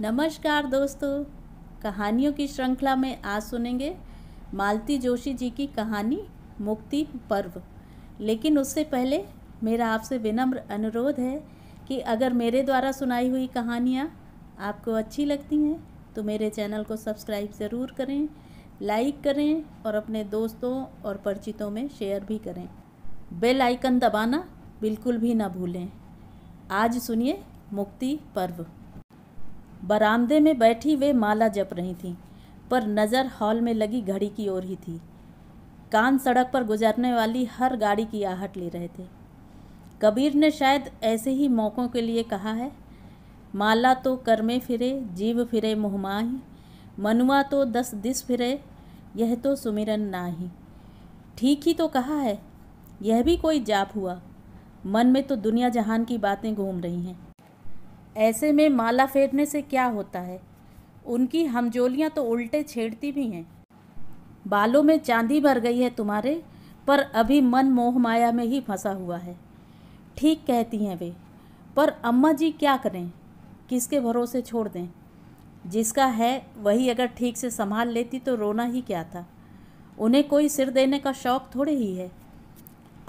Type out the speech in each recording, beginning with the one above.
नमस्कार दोस्तों कहानियों की श्रृंखला में आज सुनेंगे मालती जोशी जी की कहानी मुक्ति पर्व लेकिन उससे पहले मेरा आपसे विनम्र अनुरोध है कि अगर मेरे द्वारा सुनाई हुई कहानियाँ आपको अच्छी लगती हैं तो मेरे चैनल को सब्सक्राइब ज़रूर करें लाइक करें और अपने दोस्तों और परिचितों में शेयर भी करें बेल आइकन दबाना बिल्कुल भी ना भूलें आज सुनिए मुक्ति पर्व बरामदे में बैठी वे माला जप रही थीं पर नज़र हॉल में लगी घड़ी की ओर ही थी कान सड़क पर गुजरने वाली हर गाड़ी की आहट ले रहे थे कबीर ने शायद ऐसे ही मौक़ों के लिए कहा है माला तो कर्मे फिरे जीव फिरे मुहमाही मनुआ तो दस दिस फिरे यह तो सुमिरन नाही ठीक ही तो कहा है यह भी कोई जाप हुआ मन में तो दुनिया जहान की बातें घूम रही हैं ऐसे में माला फेरने से क्या होता है उनकी हमजोलियाँ तो उल्टे छेड़ती भी हैं बालों में चांदी भर गई है तुम्हारे पर अभी मन मोह माया में ही फंसा हुआ है ठीक कहती हैं वे पर अम्मा जी क्या करें किसके भरोसे छोड़ दें जिसका है वही अगर ठीक से संभाल लेती तो रोना ही क्या था उन्हें कोई सिर देने का शौक़ थोड़े ही है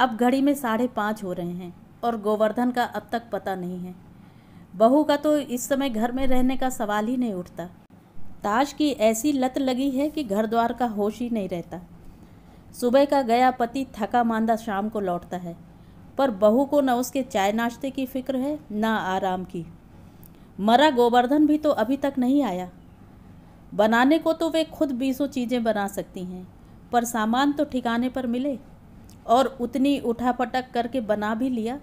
अब घड़ी में साढ़े पाँच हो रहे हैं और गोवर्धन का अब तक पता नहीं है बहू का तो इस समय घर में रहने का सवाल ही नहीं उठता ताश की ऐसी लत लगी है कि घर द्वार का होश ही नहीं रहता सुबह का गया पति थका मांदा शाम को लौटता है पर बहू को न उसके चाय नाश्ते की फिक्र है न आराम की मरा गोवर्धन भी तो अभी तक नहीं आया बनाने को तो वे खुद बीसों चीज़ें बना सकती हैं पर सामान तो ठिकाने पर मिले और उतनी उठापटक करके बना भी लिया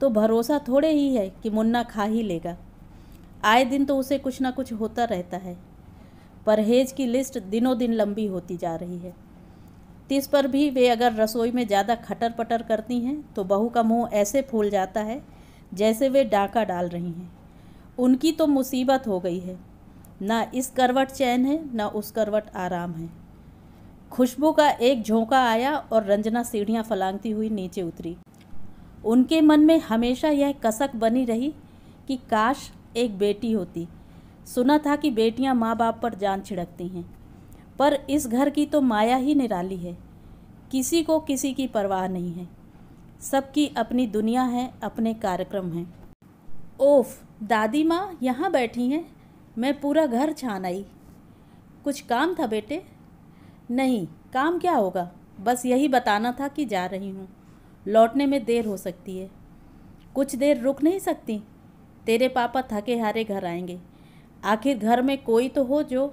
तो भरोसा थोड़े ही है कि मुन्ना खा ही लेगा आए दिन तो उसे कुछ ना कुछ होता रहता है परहेज की लिस्ट दिनों दिन लंबी होती जा रही है तीस पर भी वे अगर रसोई में ज़्यादा खटर पटर करती हैं तो बहू का मुंह ऐसे फूल जाता है जैसे वे डाका डाल रही हैं उनकी तो मुसीबत हो गई है ना इस करवट चैन है ना उस करवट आराम है खुशबू का एक झोंका आया और रंजना सीढ़ियाँ फलांगती हुई नीचे उतरी उनके मन में हमेशा यह कसक बनी रही कि काश एक बेटी होती सुना था कि बेटियां माँ बाप पर जान छिड़कती हैं पर इस घर की तो माया ही निराली है किसी को किसी की परवाह नहीं है सबकी अपनी दुनिया है अपने कार्यक्रम हैं ओफ दादी माँ यहाँ बैठी हैं मैं पूरा घर छान आई कुछ काम था बेटे नहीं काम क्या होगा बस यही बताना था कि जा रही हूँ लौटने में देर हो सकती है कुछ देर रुक नहीं सकती तेरे पापा थके हारे घर आएंगे आखिर घर में कोई तो हो जो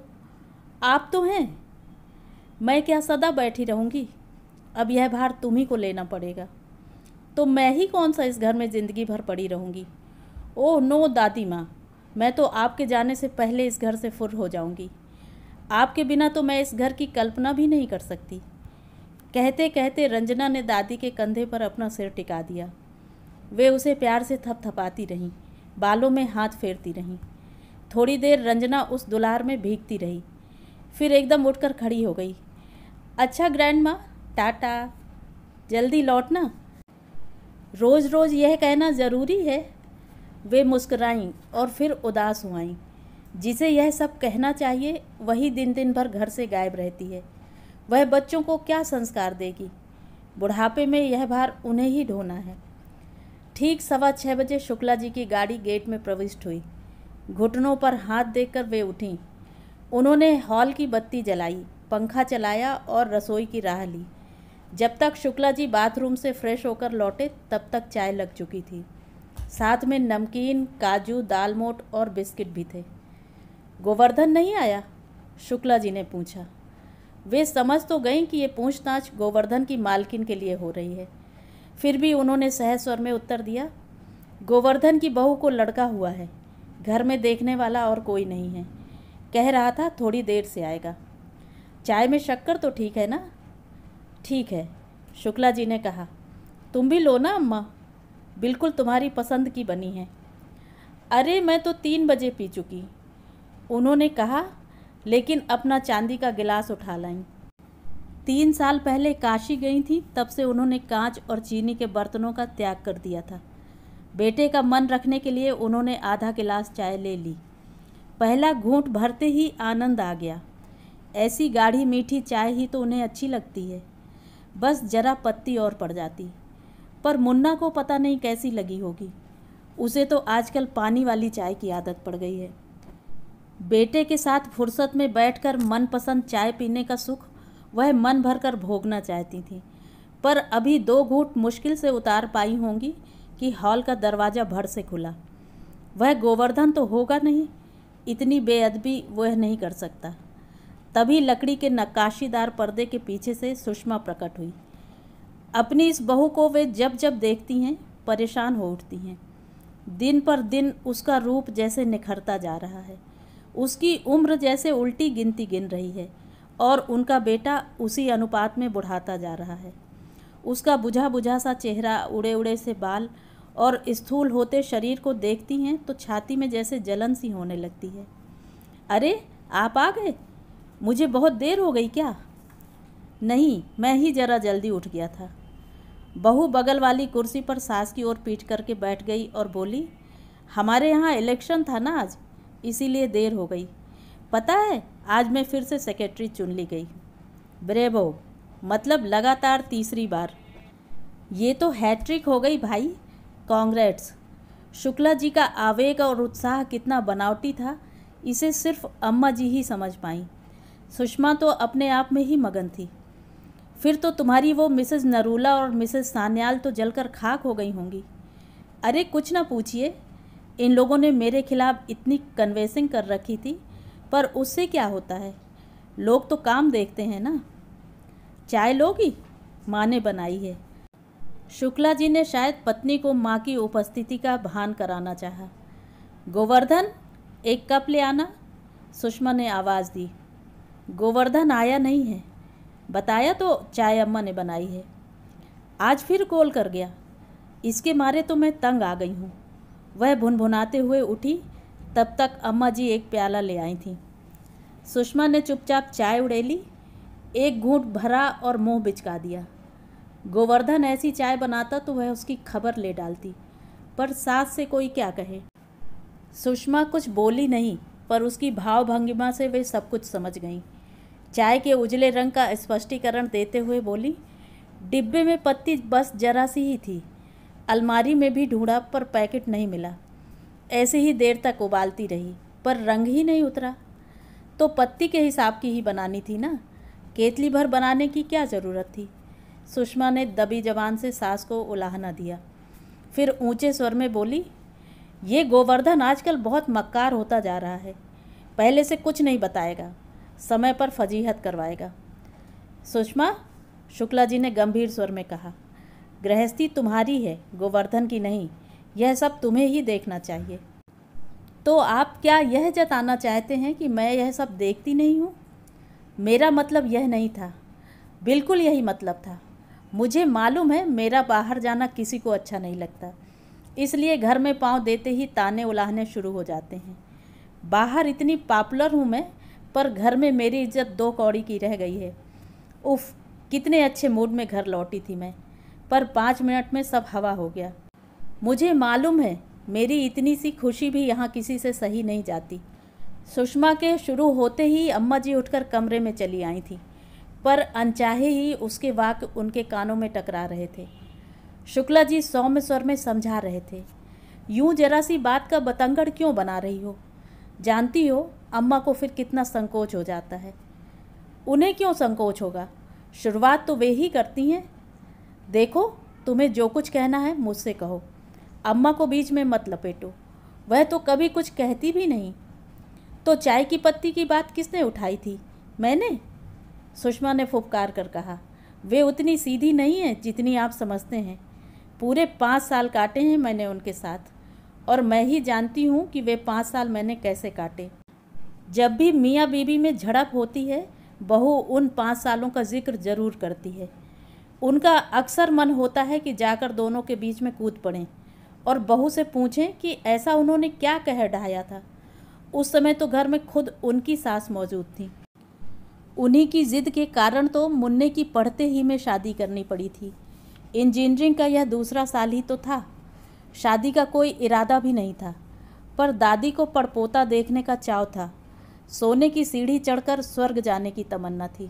आप तो हैं मैं क्या सदा बैठी रहूँगी अब यह भार तुम्ही को लेना पड़ेगा तो मैं ही कौन सा इस घर में ज़िंदगी भर पड़ी रहूँगी ओह नो दादी माँ मैं तो आपके जाने से पहले इस घर से फुर हो जाऊँगी आपके बिना तो मैं इस घर की कल्पना भी नहीं कर सकती कहते कहते रंजना ने दादी के कंधे पर अपना सिर टिका दिया वे उसे प्यार से थपथपाती रहीं बालों में हाथ फेरती रहीं थोड़ी देर रंजना उस दुलार में भीगती रही फिर एकदम उठकर खड़ी हो गई अच्छा ग्रैंड माँ टाटा जल्दी लौटना रोज़ रोज़ यह कहना ज़रूरी है वे मुस्कराईं और फिर उदास हुआईं जिसे यह सब कहना चाहिए वही दिन दिन भर घर से गायब रहती है वह बच्चों को क्या संस्कार देगी बुढ़ापे में यह भार उन्हें ही ढोना है ठीक सवा छः बजे शुक्ला जी की गाड़ी गेट में प्रविष्ट हुई घुटनों पर हाथ देकर वे उठीं उन्होंने हॉल की बत्ती जलाई पंखा चलाया और रसोई की राह ली जब तक शुक्ला जी बाथरूम से फ्रेश होकर लौटे तब तक चाय लग चुकी थी साथ में नमकीन काजू दालमोट और बिस्किट भी थे गोवर्धन नहीं आया शुक्ला जी ने पूछा वे समझ तो गईं कि ये पूछताछ गोवर्धन की मालकिन के लिए हो रही है फिर भी उन्होंने सहज स्वर में उत्तर दिया गोवर्धन की बहू को लड़का हुआ है घर में देखने वाला और कोई नहीं है कह रहा था थोड़ी देर से आएगा चाय में शक्कर तो ठीक है ना ठीक है शुक्ला जी ने कहा तुम भी लो ना अम्मा बिल्कुल तुम्हारी पसंद की बनी है अरे मैं तो तीन बजे पी चुकी उन्होंने कहा लेकिन अपना चांदी का गिलास उठा लाईं तीन साल पहले काशी गई थी तब से उन्होंने कांच और चीनी के बर्तनों का त्याग कर दिया था बेटे का मन रखने के लिए उन्होंने आधा गिलास चाय ले ली पहला घूंट भरते ही आनंद आ गया ऐसी गाढ़ी मीठी चाय ही तो उन्हें अच्छी लगती है बस जरा पत्ती और पड़ जाती पर मुन्ना को पता नहीं कैसी लगी होगी उसे तो आजकल पानी वाली चाय की आदत पड़ गई है बेटे के साथ फुर्सत में बैठकर मनपसंद चाय पीने का सुख वह मन भर कर भोगना चाहती थी पर अभी दो घूट मुश्किल से उतार पाई होंगी कि हॉल का दरवाज़ा भर से खुला वह गोवर्धन तो होगा नहीं इतनी बेअदबी वह नहीं कर सकता तभी लकड़ी के नक्काशीदार पर्दे के पीछे से सुषमा प्रकट हुई अपनी इस बहू को वे जब जब देखती हैं परेशान हो उठती हैं दिन पर दिन उसका रूप जैसे निखरता जा रहा है उसकी उम्र जैसे उल्टी गिनती गिन रही है और उनका बेटा उसी अनुपात में बुढ़ाता जा रहा है उसका बुझा बुझा सा चेहरा उड़े उड़े से बाल और स्थूल होते शरीर को देखती हैं तो छाती में जैसे जलन सी होने लगती है अरे आप आ गए मुझे बहुत देर हो गई क्या नहीं मैं ही ज़रा जल्दी उठ गया था बहू बगल वाली कुर्सी पर सास की ओर पीट करके बैठ गई और बोली हमारे यहाँ इलेक्शन था ना आज इसीलिए देर हो गई पता है आज मैं फिर से सेक्रेटरी चुन ली गई ब्रेबो मतलब लगातार तीसरी बार ये तो हैट्रिक हो गई भाई कांग्रेट्स शुक्ला जी का आवेग और उत्साह कितना बनावटी था इसे सिर्फ अम्मा जी ही समझ पाई सुषमा तो अपने आप में ही मगन थी फिर तो तुम्हारी वो मिसेज नरूला और मिसेज सान्याल तो जलकर खाक हो गई होंगी अरे कुछ ना पूछिए इन लोगों ने मेरे खिलाफ़ इतनी कन्वेसिंग कर रखी थी पर उससे क्या होता है लोग तो काम देखते हैं ना चाय लोगी माँ ने बनाई है शुक्ला जी ने शायद पत्नी को माँ की उपस्थिति का भान कराना चाहा। गोवर्धन एक कप ले आना सुषमा ने आवाज़ दी गोवर्धन आया नहीं है बताया तो चाय अम्मा ने बनाई है आज फिर कॉल कर गया इसके मारे तो मैं तंग आ गई हूँ वह भुनभुनाते हुए उठी तब तक अम्मा जी एक प्याला ले आई थीं सुषमा ने चुपचाप चाय उड़ेली एक घूंट भरा और मुंह बिचका दिया गोवर्धन ऐसी चाय बनाता तो वह उसकी खबर ले डालती पर सास से कोई क्या कहे सुषमा कुछ बोली नहीं पर उसकी भाव भंगिमा से वे सब कुछ समझ गईं चाय के उजले रंग का स्पष्टीकरण देते हुए बोली डिब्बे में पत्ती बस जरा सी ही थी अलमारी में भी ढूंढा पर पैकेट नहीं मिला ऐसे ही देर तक उबालती रही पर रंग ही नहीं उतरा तो पत्ती के हिसाब की ही बनानी थी ना केतली भर बनाने की क्या ज़रूरत थी सुषमा ने दबी जबान से सास को उलाहना दिया फिर ऊंचे स्वर में बोली ये गोवर्धन आजकल बहुत मक्कार होता जा रहा है पहले से कुछ नहीं बताएगा समय पर फजीहत करवाएगा सुषमा शुक्ला जी ने गंभीर स्वर में कहा गृहस्थी तुम्हारी है गोवर्धन की नहीं यह सब तुम्हें ही देखना चाहिए तो आप क्या यह जताना चाहते हैं कि मैं यह सब देखती नहीं हूँ मेरा मतलब यह नहीं था बिल्कुल यही मतलब था मुझे मालूम है मेरा बाहर जाना किसी को अच्छा नहीं लगता इसलिए घर में पाँव देते ही ताने उलाहने शुरू हो जाते हैं बाहर इतनी पॉपुलर हूँ मैं पर घर में मेरी इज्जत दो कौड़ी की रह गई है उफ़ कितने अच्छे मूड में घर लौटी थी मैं पर पाँच मिनट में सब हवा हो गया मुझे मालूम है मेरी इतनी सी खुशी भी यहाँ किसी से सही नहीं जाती सुषमा के शुरू होते ही अम्मा जी उठकर कमरे में चली आई थी पर अनचाहे ही उसके वाक उनके कानों में टकरा रहे थे शुक्ला जी सौम्य स्वर में समझा रहे थे यूं जरा सी बात का बतंगड़ क्यों बना रही हो जानती हो अम्मा को फिर कितना संकोच हो जाता है उन्हें क्यों संकोच होगा शुरुआत तो वे ही करती हैं देखो तुम्हें जो कुछ कहना है मुझसे कहो अम्मा को बीच में मत लपेटो वह तो कभी कुछ कहती भी नहीं तो चाय की पत्ती की बात किसने उठाई थी मैंने सुषमा ने फुफकार कर कहा वे उतनी सीधी नहीं है जितनी आप समझते हैं पूरे पाँच साल काटे हैं मैंने उनके साथ और मैं ही जानती हूँ कि वे पाँच साल मैंने कैसे काटे जब भी मियाँ बीबी में झड़प होती है बहू उन पाँच सालों का जिक्र ज़रूर करती है उनका अक्सर मन होता है कि जाकर दोनों के बीच में कूद पड़ें और बहू से पूछें कि ऐसा उन्होंने क्या कह ढहाया था उस समय तो घर में खुद उनकी सास मौजूद थी उन्हीं की ज़िद के कारण तो मुन्ने की पढ़ते ही में शादी करनी पड़ी थी इंजीनियरिंग का यह दूसरा साल ही तो था शादी का कोई इरादा भी नहीं था पर दादी को पड़पोता देखने का चाव था सोने की सीढ़ी चढ़कर स्वर्ग जाने की तमन्ना थी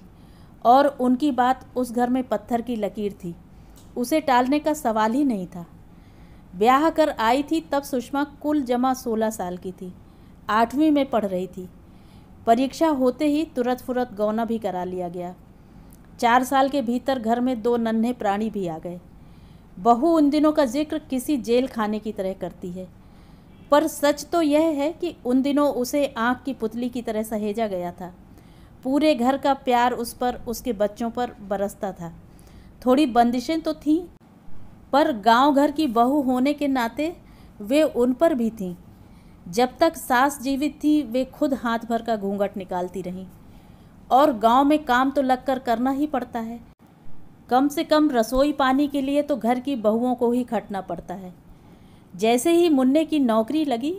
और उनकी बात उस घर में पत्थर की लकीर थी उसे टालने का सवाल ही नहीं था ब्याह कर आई थी तब सुषमा कुल जमा सोलह साल की थी आठवीं में पढ़ रही थी परीक्षा होते ही तुरंत फुरत गौना भी करा लिया गया चार साल के भीतर घर में दो नन्हे प्राणी भी आ गए बहू उन दिनों का जिक्र किसी जेल खाने की तरह करती है पर सच तो यह है कि उन दिनों उसे आँख की पुतली की तरह सहेजा गया था पूरे घर का प्यार उस पर उसके बच्चों पर बरसता था थोड़ी बंदिशें तो थीं पर गांव घर की बहू होने के नाते वे उन पर भी थीं जब तक सास जीवित थी वे खुद हाथ भर का घूंघट निकालती रहीं और गांव में काम तो लगकर करना ही पड़ता है कम से कम रसोई पानी के लिए तो घर की बहुओं को ही खटना पड़ता है जैसे ही मुन्ने की नौकरी लगी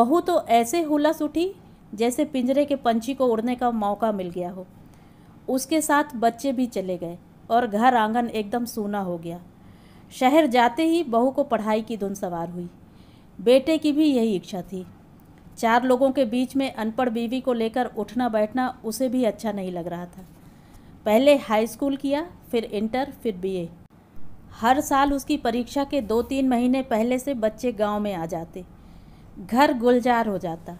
बहू तो ऐसे हुलस उठी जैसे पिंजरे के पंछी को उड़ने का मौका मिल गया हो उसके साथ बच्चे भी चले गए और घर आंगन एकदम सूना हो गया शहर जाते ही बहू को पढ़ाई की धुन सवार हुई बेटे की भी यही इच्छा थी चार लोगों के बीच में अनपढ़ बीवी को लेकर उठना बैठना उसे भी अच्छा नहीं लग रहा था पहले हाई स्कूल किया फिर इंटर फिर बीए हर साल उसकी परीक्षा के दो तीन महीने पहले से बच्चे गांव में आ जाते घर गुलजार हो जाता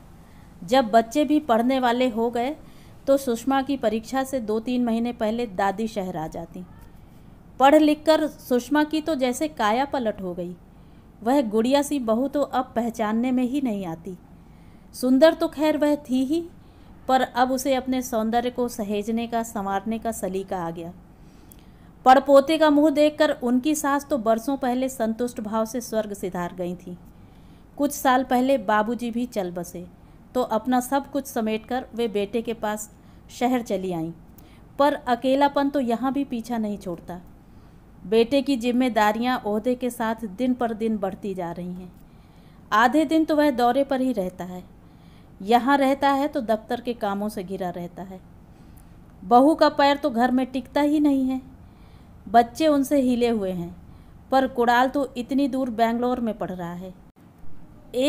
जब बच्चे भी पढ़ने वाले हो गए तो सुषमा की परीक्षा से दो तीन महीने पहले दादी शहर आ जाती पढ़ लिख कर सुषमा की तो जैसे काया पलट हो गई वह गुड़िया सी बहू तो अब पहचानने में ही नहीं आती सुंदर तो खैर वह थी ही पर अब उसे अपने सौंदर्य को सहेजने का संवारने का सलीका आ गया पड़पोते का मुंह देखकर उनकी सास तो बरसों पहले संतुष्ट भाव से स्वर्ग सिधार गई थी कुछ साल पहले बाबूजी भी चल बसे तो अपना सब कुछ समेटकर वे बेटे के पास शहर चली आईं पर अकेलापन तो यहाँ भी पीछा नहीं छोड़ता बेटे की जिम्मेदारियाँ ओहदे के साथ दिन पर दिन बढ़ती जा रही हैं आधे दिन तो वह दौरे पर ही रहता है यहाँ रहता है तो दफ्तर के कामों से घिरा रहता है बहू का पैर तो घर में टिकता ही नहीं है बच्चे उनसे हिले हुए हैं पर कुड़ाल तो इतनी दूर बेंगलोर में पढ़ रहा है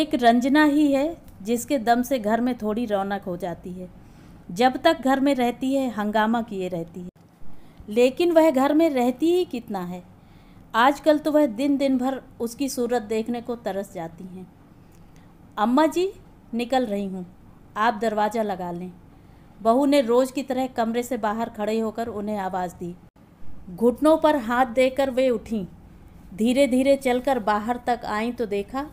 एक रंजना ही है जिसके दम से घर में थोड़ी रौनक हो जाती है जब तक घर में रहती है हंगामा किए रहती है लेकिन वह घर में रहती ही कितना है आजकल तो वह दिन दिन भर उसकी सूरत देखने को तरस जाती हैं अम्मा जी निकल रही हूँ आप दरवाज़ा लगा लें बहू ने रोज़ की तरह कमरे से बाहर खड़े होकर उन्हें आवाज़ दी घुटनों पर हाथ देकर वे उठीं धीरे धीरे चलकर बाहर तक आईं तो देखा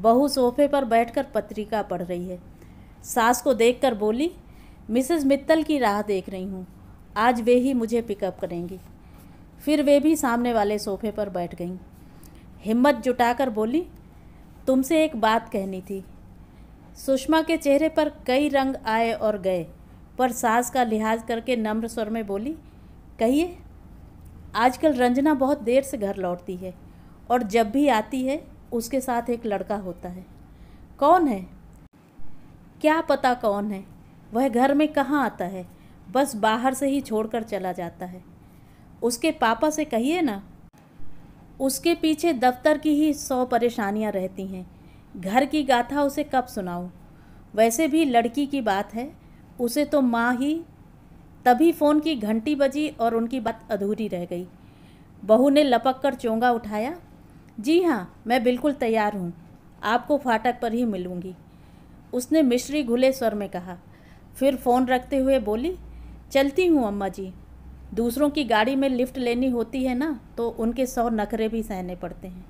बहू सोफे पर बैठकर पत्रिका पढ़ रही है सास को देखकर बोली मिसेस मित्तल की राह देख रही हूँ आज वे ही मुझे पिकअप करेंगी फिर वे भी सामने वाले सोफे पर बैठ गईं हिम्मत जुटाकर बोली तुमसे एक बात कहनी थी सुषमा के चेहरे पर कई रंग आए और गए पर सास का लिहाज करके नम्र स्वर में बोली कहिए आजकल रंजना बहुत देर से घर लौटती है और जब भी आती है उसके साथ एक लड़का होता है कौन है क्या पता कौन है वह घर में कहाँ आता है बस बाहर से ही छोड़कर चला जाता है उसके पापा से कहिए ना उसके पीछे दफ्तर की ही सौ परेशानियाँ रहती हैं घर की गाथा उसे कब सुनाऊँ वैसे भी लड़की की बात है उसे तो माँ ही तभी फ़ोन की घंटी बजी और उनकी बात अधूरी रह गई बहू ने लपक कर चोंगा उठाया जी हाँ मैं बिल्कुल तैयार हूँ आपको फाटक पर ही मिलूँगी उसने मिश्री घुले स्वर में कहा फिर फ़ोन रखते हुए बोली चलती हूँ अम्मा जी दूसरों की गाड़ी में लिफ्ट लेनी होती है ना तो उनके सौ नखरे भी सहने पड़ते हैं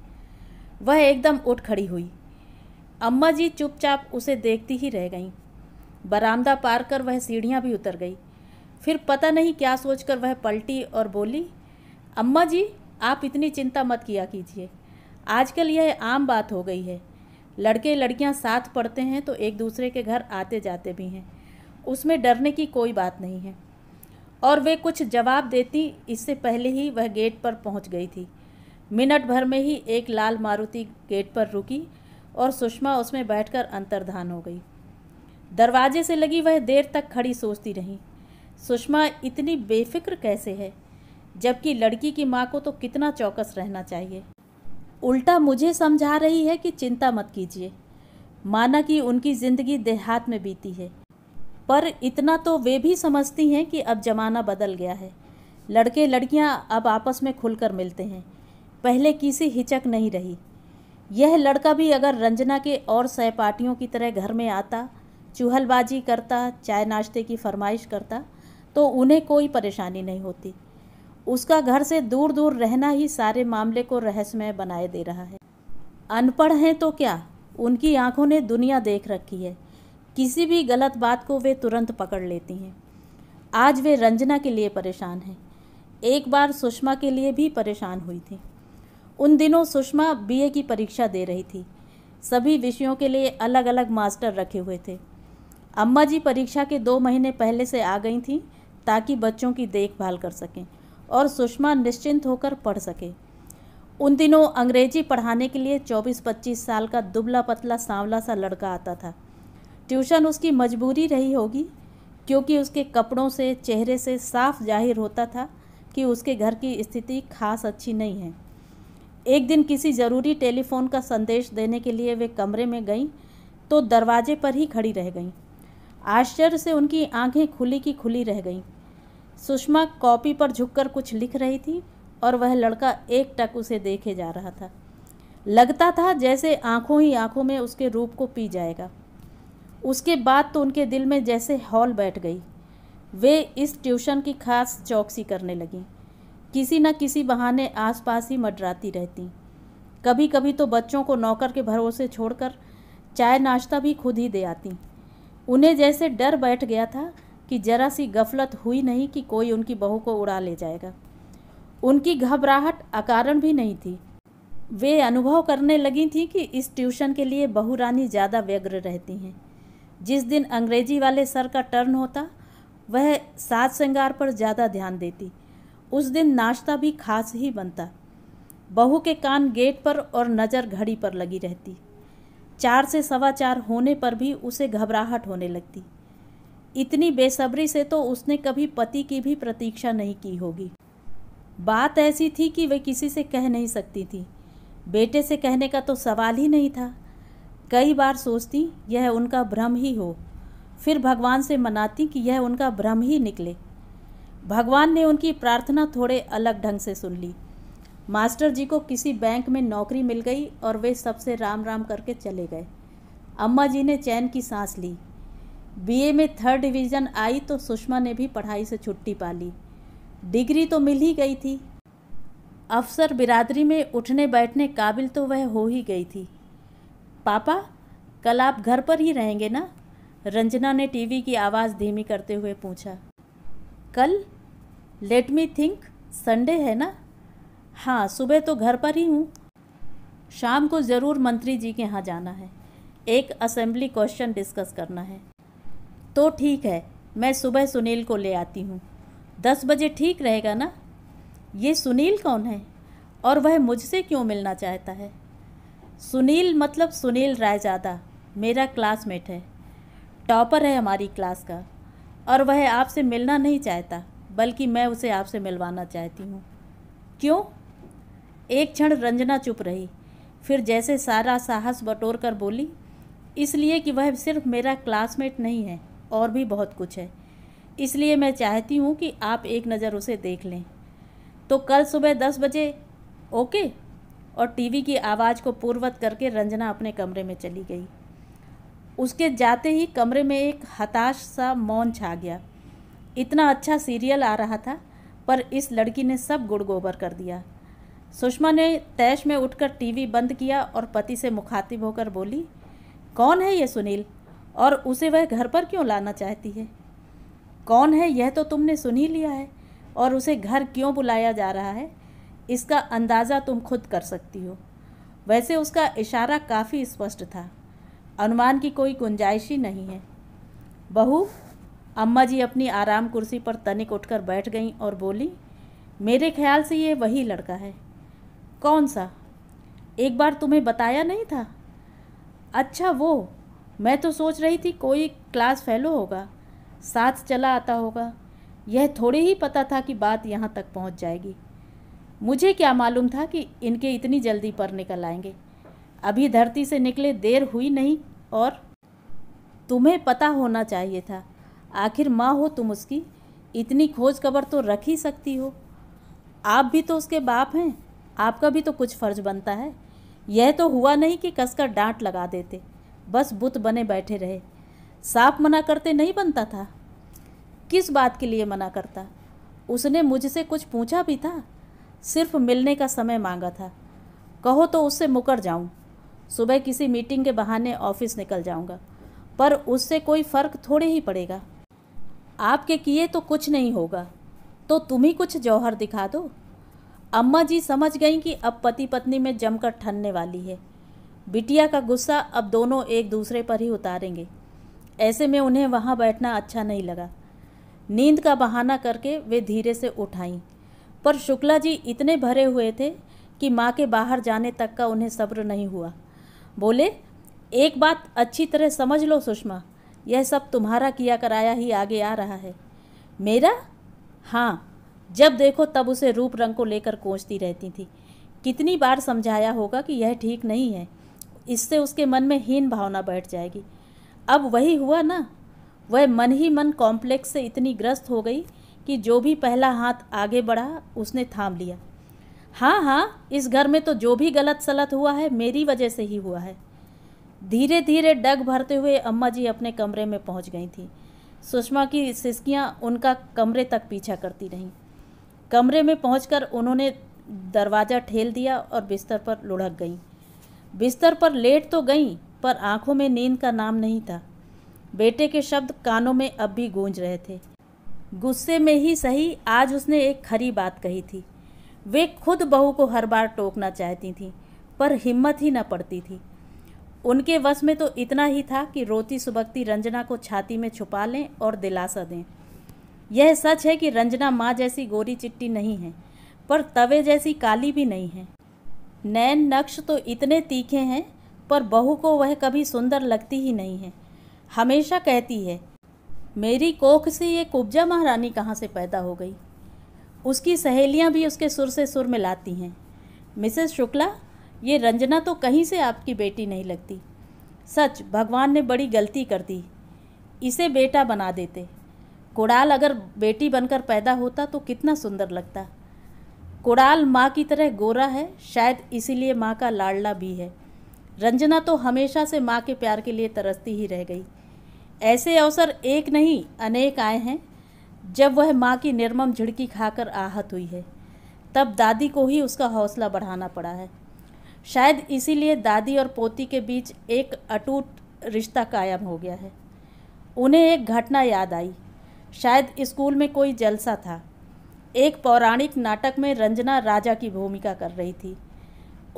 वह एकदम उठ खड़ी हुई अम्मा जी चुपचाप उसे देखती ही रह गईं बरामदा पार कर वह सीढ़ियाँ भी उतर गई फिर पता नहीं क्या सोचकर वह पलटी और बोली अम्मा जी आप इतनी चिंता मत किया कीजिए आजकल यह आम बात हो गई है लड़के लड़कियां साथ पढ़ते हैं तो एक दूसरे के घर आते जाते भी हैं उसमें डरने की कोई बात नहीं है और वे कुछ जवाब देती इससे पहले ही वह गेट पर पहुंच गई थी मिनट भर में ही एक लाल मारुति गेट पर रुकी और सुषमा उसमें बैठकर अंतर्धान हो गई दरवाजे से लगी वह देर तक खड़ी सोचती रही सुषमा इतनी बेफिक्र कैसे है जबकि लड़की की माँ को तो कितना चौकस रहना चाहिए उल्टा मुझे समझा रही है कि चिंता मत कीजिए माना कि उनकी ज़िंदगी देहात में बीती है पर इतना तो वे भी समझती हैं कि अब ज़माना बदल गया है लड़के लड़कियां अब आपस में खुलकर मिलते हैं पहले किसी हिचक नहीं रही यह लड़का भी अगर रंजना के और सहपाठियों की तरह घर में आता चूहलबाजी करता चाय नाश्ते की फरमाइश करता तो उन्हें कोई परेशानी नहीं होती उसका घर से दूर दूर रहना ही सारे मामले को रहस्यमय बनाए दे रहा है अनपढ़ हैं तो क्या उनकी आंखों ने दुनिया देख रखी है किसी भी गलत बात को वे तुरंत पकड़ लेती हैं आज वे रंजना के लिए परेशान हैं एक बार सुषमा के लिए भी परेशान हुई थी उन दिनों सुषमा बीए की परीक्षा दे रही थी सभी विषयों के लिए अलग अलग मास्टर रखे हुए थे अम्मा जी परीक्षा के दो महीने पहले से आ गई थीं ताकि बच्चों की देखभाल कर सकें और सुषमा निश्चिंत होकर पढ़ सके उन दिनों अंग्रेजी पढ़ाने के लिए 24-25 साल का दुबला पतला सांवला सा लड़का आता था ट्यूशन उसकी मजबूरी रही होगी क्योंकि उसके कपड़ों से चेहरे से साफ जाहिर होता था कि उसके घर की स्थिति खास अच्छी नहीं है एक दिन किसी ज़रूरी टेलीफोन का संदेश देने के लिए वे कमरे में गईं तो दरवाजे पर ही खड़ी रह गईं आश्चर्य से उनकी आंखें खुली की खुली रह गईं सुषमा कॉपी पर झुककर कुछ लिख रही थी और वह लड़का एक टक उसे देखे जा रहा था लगता था जैसे आंखों ही आंखों में उसके रूप को पी जाएगा उसके बाद तो उनके दिल में जैसे हॉल बैठ गई वे इस ट्यूशन की खास चौकसी करने लगीं किसी न किसी बहाने आसपास ही मडराती रहती कभी कभी तो बच्चों को नौकर के भरोसे छोड़कर चाय नाश्ता भी खुद ही दे आती उन्हें जैसे डर बैठ गया था कि जरा सी गफलत हुई नहीं कि कोई उनकी बहू को उड़ा ले जाएगा उनकी घबराहट अकारण भी नहीं थी वे अनुभव करने लगी थी कि इस ट्यूशन के लिए बहू रानी ज़्यादा व्यग्र रहती हैं जिस दिन अंग्रेजी वाले सर का टर्न होता वह साज श्रृंगार पर ज़्यादा ध्यान देती उस दिन नाश्ता भी खास ही बनता बहू के कान गेट पर और नज़र घड़ी पर लगी रहती चार से सवा चार होने पर भी उसे घबराहट होने लगती इतनी बेसब्री से तो उसने कभी पति की भी प्रतीक्षा नहीं की होगी बात ऐसी थी कि वह किसी से कह नहीं सकती थी बेटे से कहने का तो सवाल ही नहीं था कई बार सोचती यह उनका भ्रम ही हो फिर भगवान से मनाती कि यह उनका भ्रम ही निकले भगवान ने उनकी प्रार्थना थोड़े अलग ढंग से सुन ली मास्टर जी को किसी बैंक में नौकरी मिल गई और वे सबसे राम राम करके चले गए अम्मा जी ने चैन की सांस ली बीए में थर्ड डिवीज़न आई तो सुषमा ने भी पढ़ाई से छुट्टी पा ली डिग्री तो मिल ही गई थी अफसर बिरादरी में उठने बैठने काबिल तो वह हो ही गई थी पापा कल आप घर पर ही रहेंगे ना रंजना ने टीवी की आवाज़ धीमी करते हुए पूछा कल लेट मी थिंक संडे है ना हाँ सुबह तो घर पर ही हूँ शाम को ज़रूर मंत्री जी के यहाँ जाना है एक असेंबली क्वेश्चन डिस्कस करना है तो ठीक है मैं सुबह सुनील को ले आती हूँ दस बजे ठीक रहेगा ना ये सुनील कौन है और वह मुझसे क्यों मिलना चाहता है सुनील मतलब सुनील रायजादा मेरा क्लासमेट है टॉपर है हमारी क्लास का और वह आपसे मिलना नहीं चाहता बल्कि मैं उसे आपसे मिलवाना चाहती हूँ क्यों एक क्षण रंजना चुप रही फिर जैसे सारा साहस बटोर कर बोली इसलिए कि वह सिर्फ मेरा क्लासमेट नहीं है और भी बहुत कुछ है इसलिए मैं चाहती हूँ कि आप एक नज़र उसे देख लें तो कल सुबह दस बजे ओके और टीवी की आवाज़ को पूर्वत करके रंजना अपने कमरे में चली गई उसके जाते ही कमरे में एक हताश सा मौन छा गया इतना अच्छा सीरियल आ रहा था पर इस लड़की ने सब गुड़ गोबर कर दिया सुषमा ने तैश में उठकर टीवी बंद किया और पति से मुखातिब होकर बोली कौन है ये सुनील और उसे वह घर पर क्यों लाना चाहती है कौन है यह तो तुमने सुन ही लिया है और उसे घर क्यों बुलाया जा रहा है इसका अंदाज़ा तुम खुद कर सकती हो वैसे उसका इशारा काफ़ी स्पष्ट था अनुमान की कोई गुंजाइश ही नहीं है बहू अम्मा जी अपनी आराम कुर्सी पर तनिक उठकर बैठ गईं और बोली मेरे ख्याल से ये वही लड़का है कौन सा एक बार तुम्हें बताया नहीं था अच्छा वो मैं तो सोच रही थी कोई क्लास फेलो होगा साथ चला आता होगा यह थोड़े ही पता था कि बात यहाँ तक पहुँच जाएगी मुझे क्या मालूम था कि इनके इतनी जल्दी पर निकल आएंगे अभी धरती से निकले देर हुई नहीं और तुम्हें पता होना चाहिए था आखिर माँ हो तुम उसकी इतनी खोज खबर तो रख ही सकती हो आप भी तो उसके बाप हैं आपका भी तो कुछ फर्ज बनता है यह तो हुआ नहीं कि कसकर डांट लगा देते बस बुत बने बैठे रहे साफ मना करते नहीं बनता था किस बात के लिए मना करता उसने मुझसे कुछ पूछा भी था सिर्फ मिलने का समय मांगा था कहो तो उससे मुकर जाऊं सुबह किसी मीटिंग के बहाने ऑफिस निकल जाऊंगा पर उससे कोई फ़र्क थोड़े ही पड़ेगा आपके किए तो कुछ नहीं होगा तो तुम ही कुछ जौहर दिखा दो अम्मा जी समझ गई कि अब पति पत्नी में जमकर ठनने वाली है बिटिया का गुस्सा अब दोनों एक दूसरे पर ही उतारेंगे ऐसे में उन्हें वहाँ बैठना अच्छा नहीं लगा नींद का बहाना करके वे धीरे से उठाई पर शुक्ला जी इतने भरे हुए थे कि माँ के बाहर जाने तक का उन्हें सब्र नहीं हुआ बोले एक बात अच्छी तरह समझ लो सुषमा यह सब तुम्हारा किया कराया ही आगे आ रहा है मेरा हाँ जब देखो तब उसे रूप रंग को लेकर कोचती रहती थी कितनी बार समझाया होगा कि यह ठीक नहीं है इससे उसके मन में हीन भावना बैठ जाएगी अब वही हुआ ना वह मन ही मन कॉम्प्लेक्स से इतनी ग्रस्त हो गई कि जो भी पहला हाथ आगे बढ़ा उसने थाम लिया हाँ हाँ इस घर में तो जो भी गलत सलत हुआ है मेरी वजह से ही हुआ है धीरे धीरे डग भरते हुए अम्मा जी अपने कमरे में पहुँच गई थी सुषमा की सिस्कियाँ उनका कमरे तक पीछा करती रहीं कमरे में पहुँच उन्होंने दरवाज़ा ठेल दिया और बिस्तर पर लुढ़क गईं बिस्तर पर लेट तो गईं पर आंखों में नींद का नाम नहीं था बेटे के शब्द कानों में अब भी गूंज रहे थे गुस्से में ही सही आज उसने एक खरी बात कही थी वे खुद बहू को हर बार टोकना चाहती थीं पर हिम्मत ही न पड़ती थी उनके वश में तो इतना ही था कि रोती सुबकती रंजना को छाती में छुपा लें और दिलासा दें यह सच है कि रंजना माँ जैसी गोरी चिट्टी नहीं है पर तवे जैसी काली भी नहीं है नैन नक्श तो इतने तीखे हैं पर बहू को वह कभी सुंदर लगती ही नहीं है हमेशा कहती है मेरी कोख से ये कुब्जा महारानी कहाँ से पैदा हो गई उसकी सहेलियाँ भी उसके सुर से सुर मिलाती हैं मिसेस शुक्ला ये रंजना तो कहीं से आपकी बेटी नहीं लगती सच भगवान ने बड़ी गलती कर दी इसे बेटा बना देते कुड़ाल अगर बेटी बनकर पैदा होता तो कितना सुंदर लगता कुड़ाल माँ की तरह गोरा है शायद इसीलिए माँ का लाडला भी है रंजना तो हमेशा से माँ के प्यार के लिए तरसती ही रह गई ऐसे अवसर एक नहीं अनेक आए हैं जब वह माँ की निर्मम झिड़की खाकर आहत हुई है तब दादी को ही उसका हौसला बढ़ाना पड़ा है शायद इसीलिए दादी और पोती के बीच एक अटूट रिश्ता कायम हो गया है उन्हें एक घटना याद आई शायद स्कूल में कोई जलसा था एक पौराणिक नाटक में रंजना राजा की भूमिका कर रही थी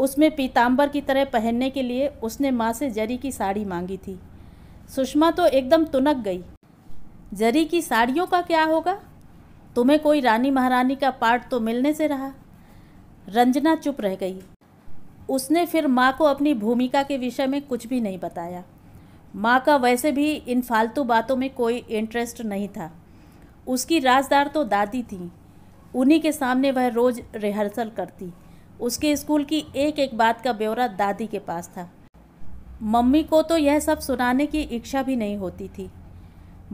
उसमें पीताम्बर की तरह पहनने के लिए उसने माँ से जरी की साड़ी मांगी थी सुषमा तो एकदम तुनक गई जरी की साड़ियों का क्या होगा तुम्हें कोई रानी महारानी का पार्ट तो मिलने से रहा रंजना चुप रह गई उसने फिर माँ को अपनी भूमिका के विषय में कुछ भी नहीं बताया माँ का वैसे भी इन फालतू बातों में कोई इंटरेस्ट नहीं था उसकी राजदार तो दादी थीं उन्हीं के सामने वह रोज़ रिहर्सल करती उसके स्कूल की एक एक बात का ब्यौरा दादी के पास था मम्मी को तो यह सब सुनाने की इच्छा भी नहीं होती थी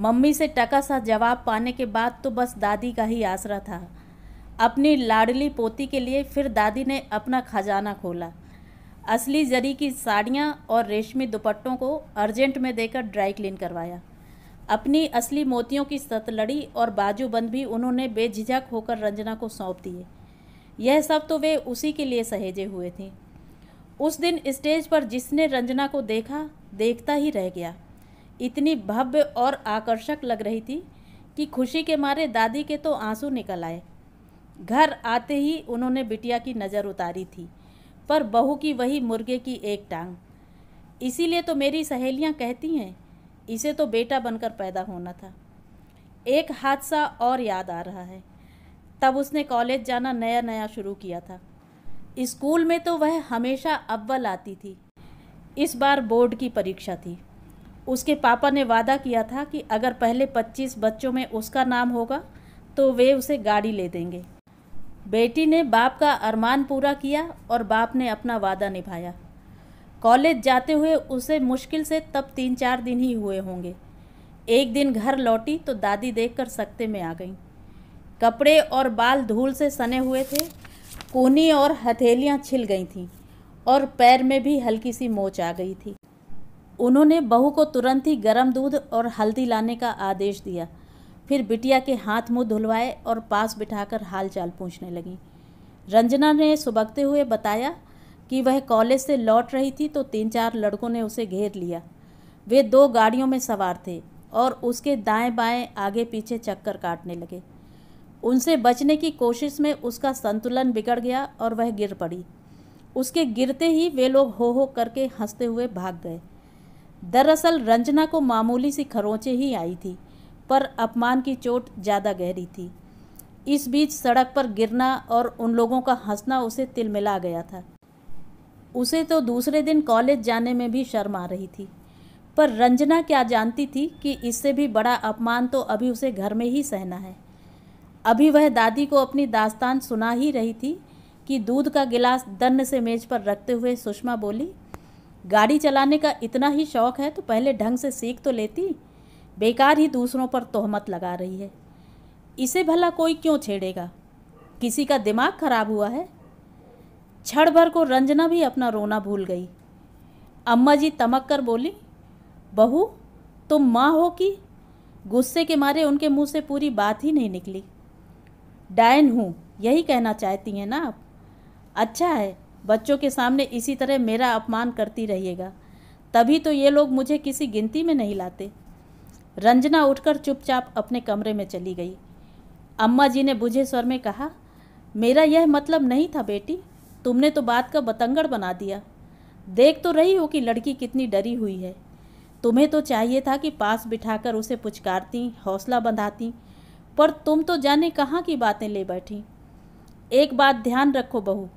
मम्मी से टका सा जवाब पाने के बाद तो बस दादी का ही आसरा था अपनी लाडली पोती के लिए फिर दादी ने अपना खजाना खोला असली जरी की साड़ियाँ और रेशमी दुपट्टों को अर्जेंट में देकर ड्राई क्लीन करवाया अपनी असली मोतियों की सतलड़ी और बाजूबंद भी उन्होंने बेझिझक होकर रंजना को सौंप दिए यह सब तो वे उसी के लिए सहेजे हुए थे उस दिन स्टेज पर जिसने रंजना को देखा देखता ही रह गया इतनी भव्य और आकर्षक लग रही थी कि खुशी के मारे दादी के तो आंसू निकल आए घर आते ही उन्होंने बिटिया की नज़र उतारी थी पर बहू की वही मुर्गे की एक टांग इसीलिए तो मेरी सहेलियां कहती हैं इसे तो बेटा बनकर पैदा होना था एक हादसा और याद आ रहा है तब उसने कॉलेज जाना नया नया शुरू किया था स्कूल में तो वह हमेशा अव्वल आती थी इस बार बोर्ड की परीक्षा थी उसके पापा ने वादा किया था कि अगर पहले पच्चीस बच्चों में उसका नाम होगा तो वे उसे गाड़ी ले देंगे बेटी ने बाप का अरमान पूरा किया और बाप ने अपना वादा निभाया कॉलेज जाते हुए उसे मुश्किल से तब तीन चार दिन ही हुए होंगे एक दिन घर लौटी तो दादी देखकर सकते में आ गई कपड़े और बाल धूल से सने हुए थे कोनी और हथेलियाँ छिल गई थीं और पैर में भी हल्की सी मोच आ गई थी उन्होंने बहू को तुरंत ही गर्म दूध और हल्दी लाने का आदेश दिया फिर बिटिया के हाथ मुंह धुलवाए और पास बिठाकर हाल चाल पूछने लगी रंजना ने सुबकते हुए बताया कि वह कॉलेज से लौट रही थी तो तीन चार लड़कों ने उसे घेर लिया वे दो गाड़ियों में सवार थे और उसके दाएं बाएं आगे पीछे चक्कर काटने लगे उनसे बचने की कोशिश में उसका संतुलन बिगड़ गया और वह गिर पड़ी उसके गिरते ही वे लोग हो हो करके हंसते हुए भाग गए दरअसल रंजना को मामूली सी खरोंचे ही आई थी पर अपमान की चोट ज़्यादा गहरी थी इस बीच सड़क पर गिरना और उन लोगों का हंसना उसे तिलमिला गया था उसे तो दूसरे दिन कॉलेज जाने में भी शर्म आ रही थी पर रंजना क्या जानती थी कि इससे भी बड़ा अपमान तो अभी उसे घर में ही सहना है अभी वह दादी को अपनी दास्तान सुना ही रही थी कि दूध का गिलास दन्न से मेज पर रखते हुए सुषमा बोली गाड़ी चलाने का इतना ही शौक है तो पहले ढंग से सीख तो लेती बेकार ही दूसरों पर तोहमत लगा रही है इसे भला कोई क्यों छेड़ेगा किसी का दिमाग खराब हुआ है क्षण भर को रंजना भी अपना रोना भूल गई अम्मा जी तमक कर बोली बहू तुम माँ हो कि गुस्से के मारे उनके मुंह से पूरी बात ही नहीं निकली डायन हूँ यही कहना चाहती हैं ना आप अच्छा है बच्चों के सामने इसी तरह मेरा अपमान करती रहिएगा तभी तो ये लोग मुझे किसी गिनती में नहीं लाते रंजना उठकर चुपचाप अपने कमरे में चली गई अम्मा जी ने बुझे स्वर में कहा मेरा यह मतलब नहीं था बेटी तुमने तो बात का बतंगड़ बना दिया देख तो रही हो कि लड़की कितनी डरी हुई है तुम्हें तो चाहिए था कि पास बिठाकर उसे पुचकारती हौसला बंधाती पर तुम तो जाने कहाँ की बातें ले बैठी एक बात ध्यान रखो बहू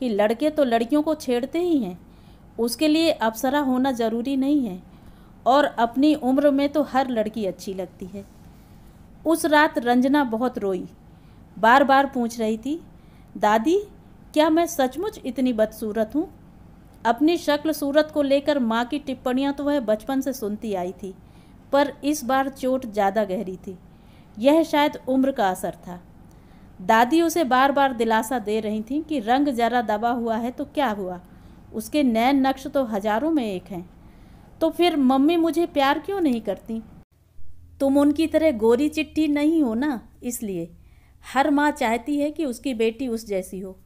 कि लड़के तो लड़कियों को छेड़ते ही हैं उसके लिए अप्सरा होना ज़रूरी नहीं है और अपनी उम्र में तो हर लड़की अच्छी लगती है उस रात रंजना बहुत रोई बार बार पूछ रही थी दादी क्या मैं सचमुच इतनी बदसूरत हूँ अपनी शक्ल सूरत को लेकर माँ की टिप्पणियाँ तो वह बचपन से सुनती आई थी पर इस बार चोट ज़्यादा गहरी थी यह शायद उम्र का असर था दादी उसे बार बार दिलासा दे रही थी कि रंग जरा दबा हुआ है तो क्या हुआ उसके नैन नक्श तो हजारों में एक हैं तो फिर मम्मी मुझे प्यार क्यों नहीं करती तुम उनकी तरह गोरी चिट्ठी नहीं हो ना इसलिए हर माँ चाहती है कि उसकी बेटी उस जैसी हो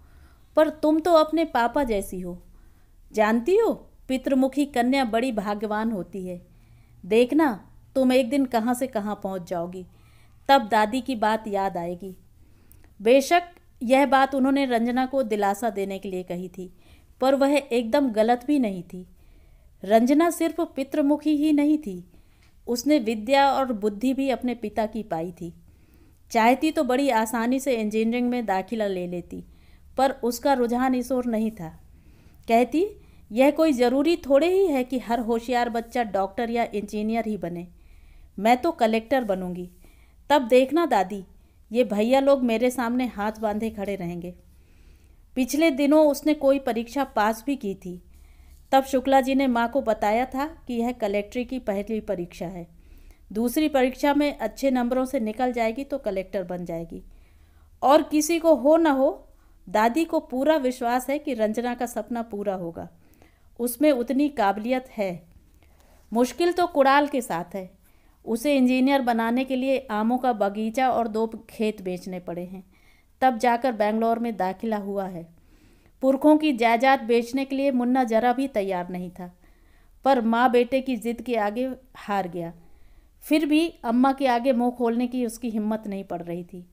पर तुम तो अपने पापा जैसी हो जानती हो पितृमुखी कन्या बड़ी भाग्यवान होती है देखना तुम एक दिन कहाँ से कहाँ पहुँच जाओगी तब दादी की बात याद आएगी बेशक यह बात उन्होंने रंजना को दिलासा देने के लिए कही थी पर वह एकदम गलत भी नहीं थी रंजना सिर्फ पितृमुखी ही नहीं थी उसने विद्या और बुद्धि भी अपने पिता की पाई थी चाहती तो बड़ी आसानी से इंजीनियरिंग में दाखिला ले लेती पर उसका रुझान इस ओर नहीं था कहती यह कोई ज़रूरी थोड़े ही है कि हर होशियार बच्चा डॉक्टर या इंजीनियर ही बने मैं तो कलेक्टर बनूंगी तब देखना दादी ये भैया लोग मेरे सामने हाथ बांधे खड़े रहेंगे पिछले दिनों उसने कोई परीक्षा पास भी की थी तब शुक्ला जी ने माँ को बताया था कि यह कलेक्ट्री की पहली परीक्षा है दूसरी परीक्षा में अच्छे नंबरों से निकल जाएगी तो कलेक्टर बन जाएगी और किसी को हो न हो दादी को पूरा विश्वास है कि रंजना का सपना पूरा होगा उसमें उतनी काबिलियत है मुश्किल तो कुड़ाल के साथ है उसे इंजीनियर बनाने के लिए आमों का बगीचा और दो खेत बेचने पड़े हैं तब जाकर बेंगलोर में दाखिला हुआ है पुरखों की जायदाद बेचने के लिए मुन्ना जरा भी तैयार नहीं था पर माँ बेटे की जिद के आगे हार गया फिर भी अम्मा के आगे मुंह खोलने की उसकी हिम्मत नहीं पड़ रही थी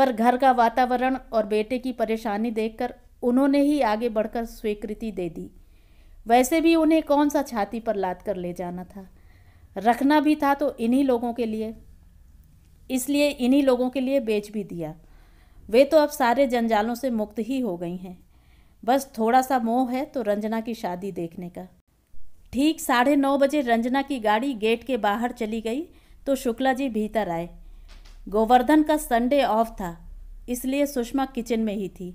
पर घर का वातावरण और बेटे की परेशानी देखकर उन्होंने ही आगे बढ़कर स्वीकृति दे दी वैसे भी उन्हें कौन सा छाती पर लाद कर ले जाना था रखना भी था तो इन्हीं लोगों के लिए इसलिए इन्हीं लोगों के लिए बेच भी दिया वे तो अब सारे जंजालों से मुक्त ही हो गई हैं बस थोड़ा सा मोह है तो रंजना की शादी देखने का ठीक साढ़े नौ बजे रंजना की गाड़ी गेट के बाहर चली गई तो शुक्ला जी भीतर आए गोवर्धन का संडे ऑफ था इसलिए सुषमा किचन में ही थी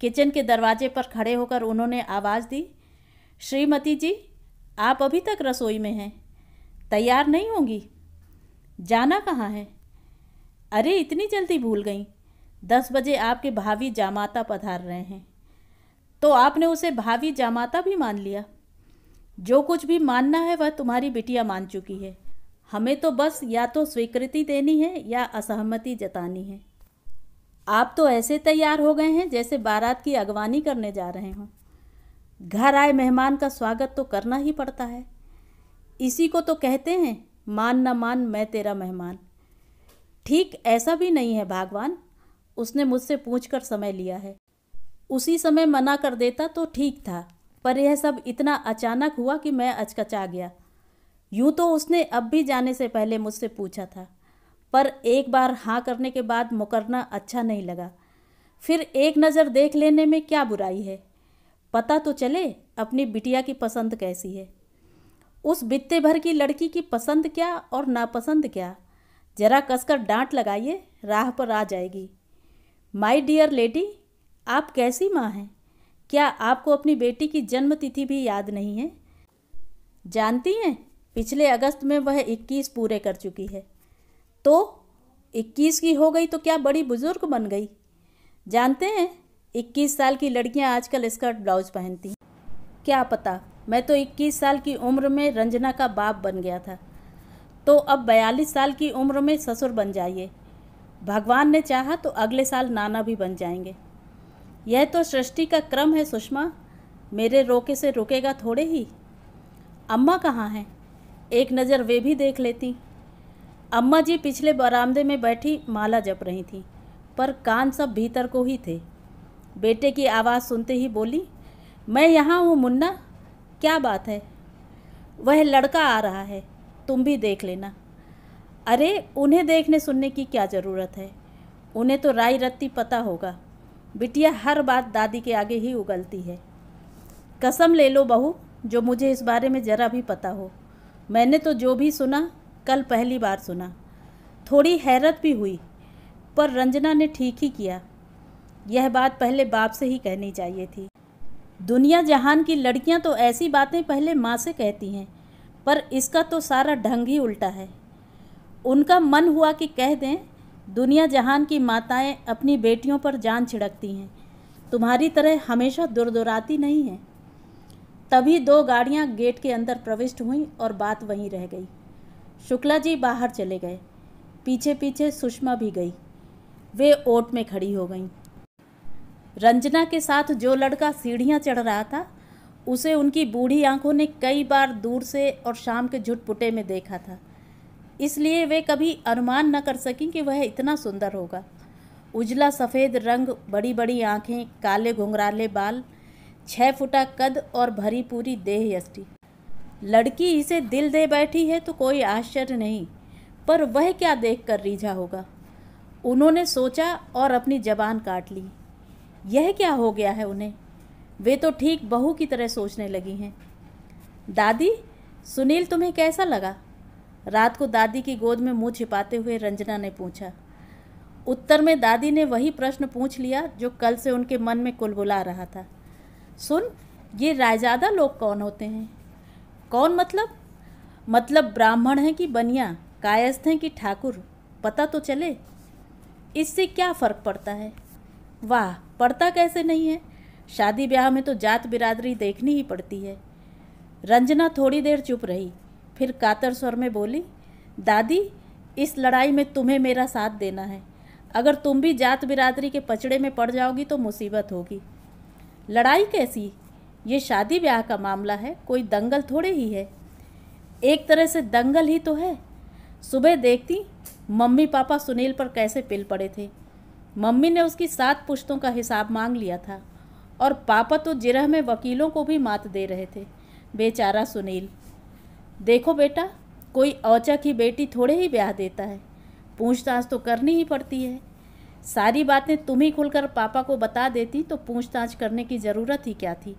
किचन के दरवाजे पर खड़े होकर उन्होंने आवाज़ दी श्रीमती जी आप अभी तक रसोई में हैं तैयार नहीं होंगी जाना कहाँ है अरे इतनी जल्दी भूल गई दस बजे आपके भावी जामाता पधार रहे हैं तो आपने उसे भावी जामाता भी मान लिया जो कुछ भी मानना है वह तुम्हारी बिटिया मान चुकी है हमें तो बस या तो स्वीकृति देनी है या असहमति जतानी है आप तो ऐसे तैयार हो गए हैं जैसे बारात की अगवानी करने जा रहे हों घर आए मेहमान का स्वागत तो करना ही पड़ता है इसी को तो कहते हैं मान न मान मैं तेरा मेहमान ठीक ऐसा भी नहीं है भगवान उसने मुझसे पूछ कर समय लिया है उसी समय मना कर देता तो ठीक था पर यह सब इतना अचानक हुआ कि मैं अचकचा गया यूँ तो उसने अब भी जाने से पहले मुझसे पूछा था पर एक बार हाँ करने के बाद मुकरना अच्छा नहीं लगा फिर एक नज़र देख लेने में क्या बुराई है पता तो चले अपनी बिटिया की पसंद कैसी है उस बित्ते भर की लड़की की पसंद क्या और नापसंद क्या जरा कसकर डांट लगाइए राह पर आ जाएगी माय डियर लेडी आप कैसी माँ हैं क्या आपको अपनी बेटी की जन्मतिथि भी याद नहीं है जानती हैं पिछले अगस्त में वह इक्कीस पूरे कर चुकी है तो इक्कीस की हो गई तो क्या बड़ी बुज़ुर्ग बन गई जानते हैं इक्कीस साल की लड़कियां आजकल स्कर्ट ब्लाउज पहनती हैं क्या पता मैं तो इक्कीस साल की उम्र में रंजना का बाप बन गया था तो अब बयालीस साल की उम्र में ससुर बन जाइए भगवान ने चाहा तो अगले साल नाना भी बन जाएंगे यह तो सृष्टि का क्रम है सुषमा मेरे रोके से रुकेगा थोड़े ही अम्मा कहाँ हैं एक नज़र वे भी देख लेती अम्मा जी पिछले बरामदे में बैठी माला जप रही थीं पर कान सब भीतर को ही थे बेटे की आवाज़ सुनते ही बोली मैं यहाँ हूँ मुन्ना क्या बात है वह लड़का आ रहा है तुम भी देख लेना अरे उन्हें देखने सुनने की क्या ज़रूरत है उन्हें तो राय रत्ती पता होगा बिटिया हर बात दादी के आगे ही उगलती है कसम ले लो बहू जो मुझे इस बारे में ज़रा भी पता हो मैंने तो जो भी सुना कल पहली बार सुना थोड़ी हैरत भी हुई पर रंजना ने ठीक ही किया यह बात पहले बाप से ही कहनी चाहिए थी दुनिया जहान की लड़कियां तो ऐसी बातें पहले माँ से कहती हैं पर इसका तो सारा ढंग ही उल्टा है उनका मन हुआ कि कह दें दुनिया जहान की माताएं अपनी बेटियों पर जान छिड़कती हैं तुम्हारी तरह हमेशा दुर्दुराती नहीं हैं तभी दो गाड़ियां गेट के अंदर प्रविष्ट हुईं और बात वहीं रह गई शुक्ला जी बाहर चले गए पीछे पीछे सुषमा भी गई वे ओट में खड़ी हो गईं रंजना के साथ जो लड़का सीढ़ियाँ चढ़ रहा था उसे उनकी बूढ़ी आंखों ने कई बार दूर से और शाम के झुटपुटे में देखा था इसलिए वे कभी अनुमान न कर सकें कि वह इतना सुंदर होगा उजला सफ़ेद रंग बड़ी बड़ी आँखें काले घुंघराले बाल छः फुटा कद और भरी पूरी देह यष्टि लड़की इसे दिल दे बैठी है तो कोई आश्चर्य नहीं पर वह क्या देख कर रीझा होगा उन्होंने सोचा और अपनी जबान काट ली यह क्या हो गया है उन्हें वे तो ठीक बहू की तरह सोचने लगी हैं दादी सुनील तुम्हें कैसा लगा रात को दादी की गोद में मुंह छिपाते हुए रंजना ने पूछा उत्तर में दादी ने वही प्रश्न पूछ लिया जो कल से उनके मन में कुलबुला रहा था सुन ये रायजादा लोग कौन होते हैं कौन मतलब मतलब ब्राह्मण हैं कि बनिया कायस्थ हैं कि ठाकुर पता तो चले इससे क्या फ़र्क पड़ता है वाह पड़ता कैसे नहीं है शादी ब्याह में तो जात बिरादरी देखनी ही पड़ती है रंजना थोड़ी देर चुप रही फिर कातर स्वर में बोली दादी इस लड़ाई में तुम्हें मेरा साथ देना है अगर तुम भी जात बिरादरी के पचड़े में पड़ जाओगी तो मुसीबत होगी लड़ाई कैसी ये शादी ब्याह का मामला है कोई दंगल थोड़े ही है एक तरह से दंगल ही तो है सुबह देखती मम्मी पापा सुनील पर कैसे पिल पड़े थे मम्मी ने उसकी सात पुश्तों का हिसाब मांग लिया था और पापा तो जिरह में वकीलों को भी मात दे रहे थे बेचारा सुनील देखो बेटा कोई औचक ही बेटी थोड़े ही ब्याह देता है पूछताछ तो करनी ही पड़ती है सारी बातें तुम ही खुलकर पापा को बता देती तो पूछताछ करने की ज़रूरत ही क्या थी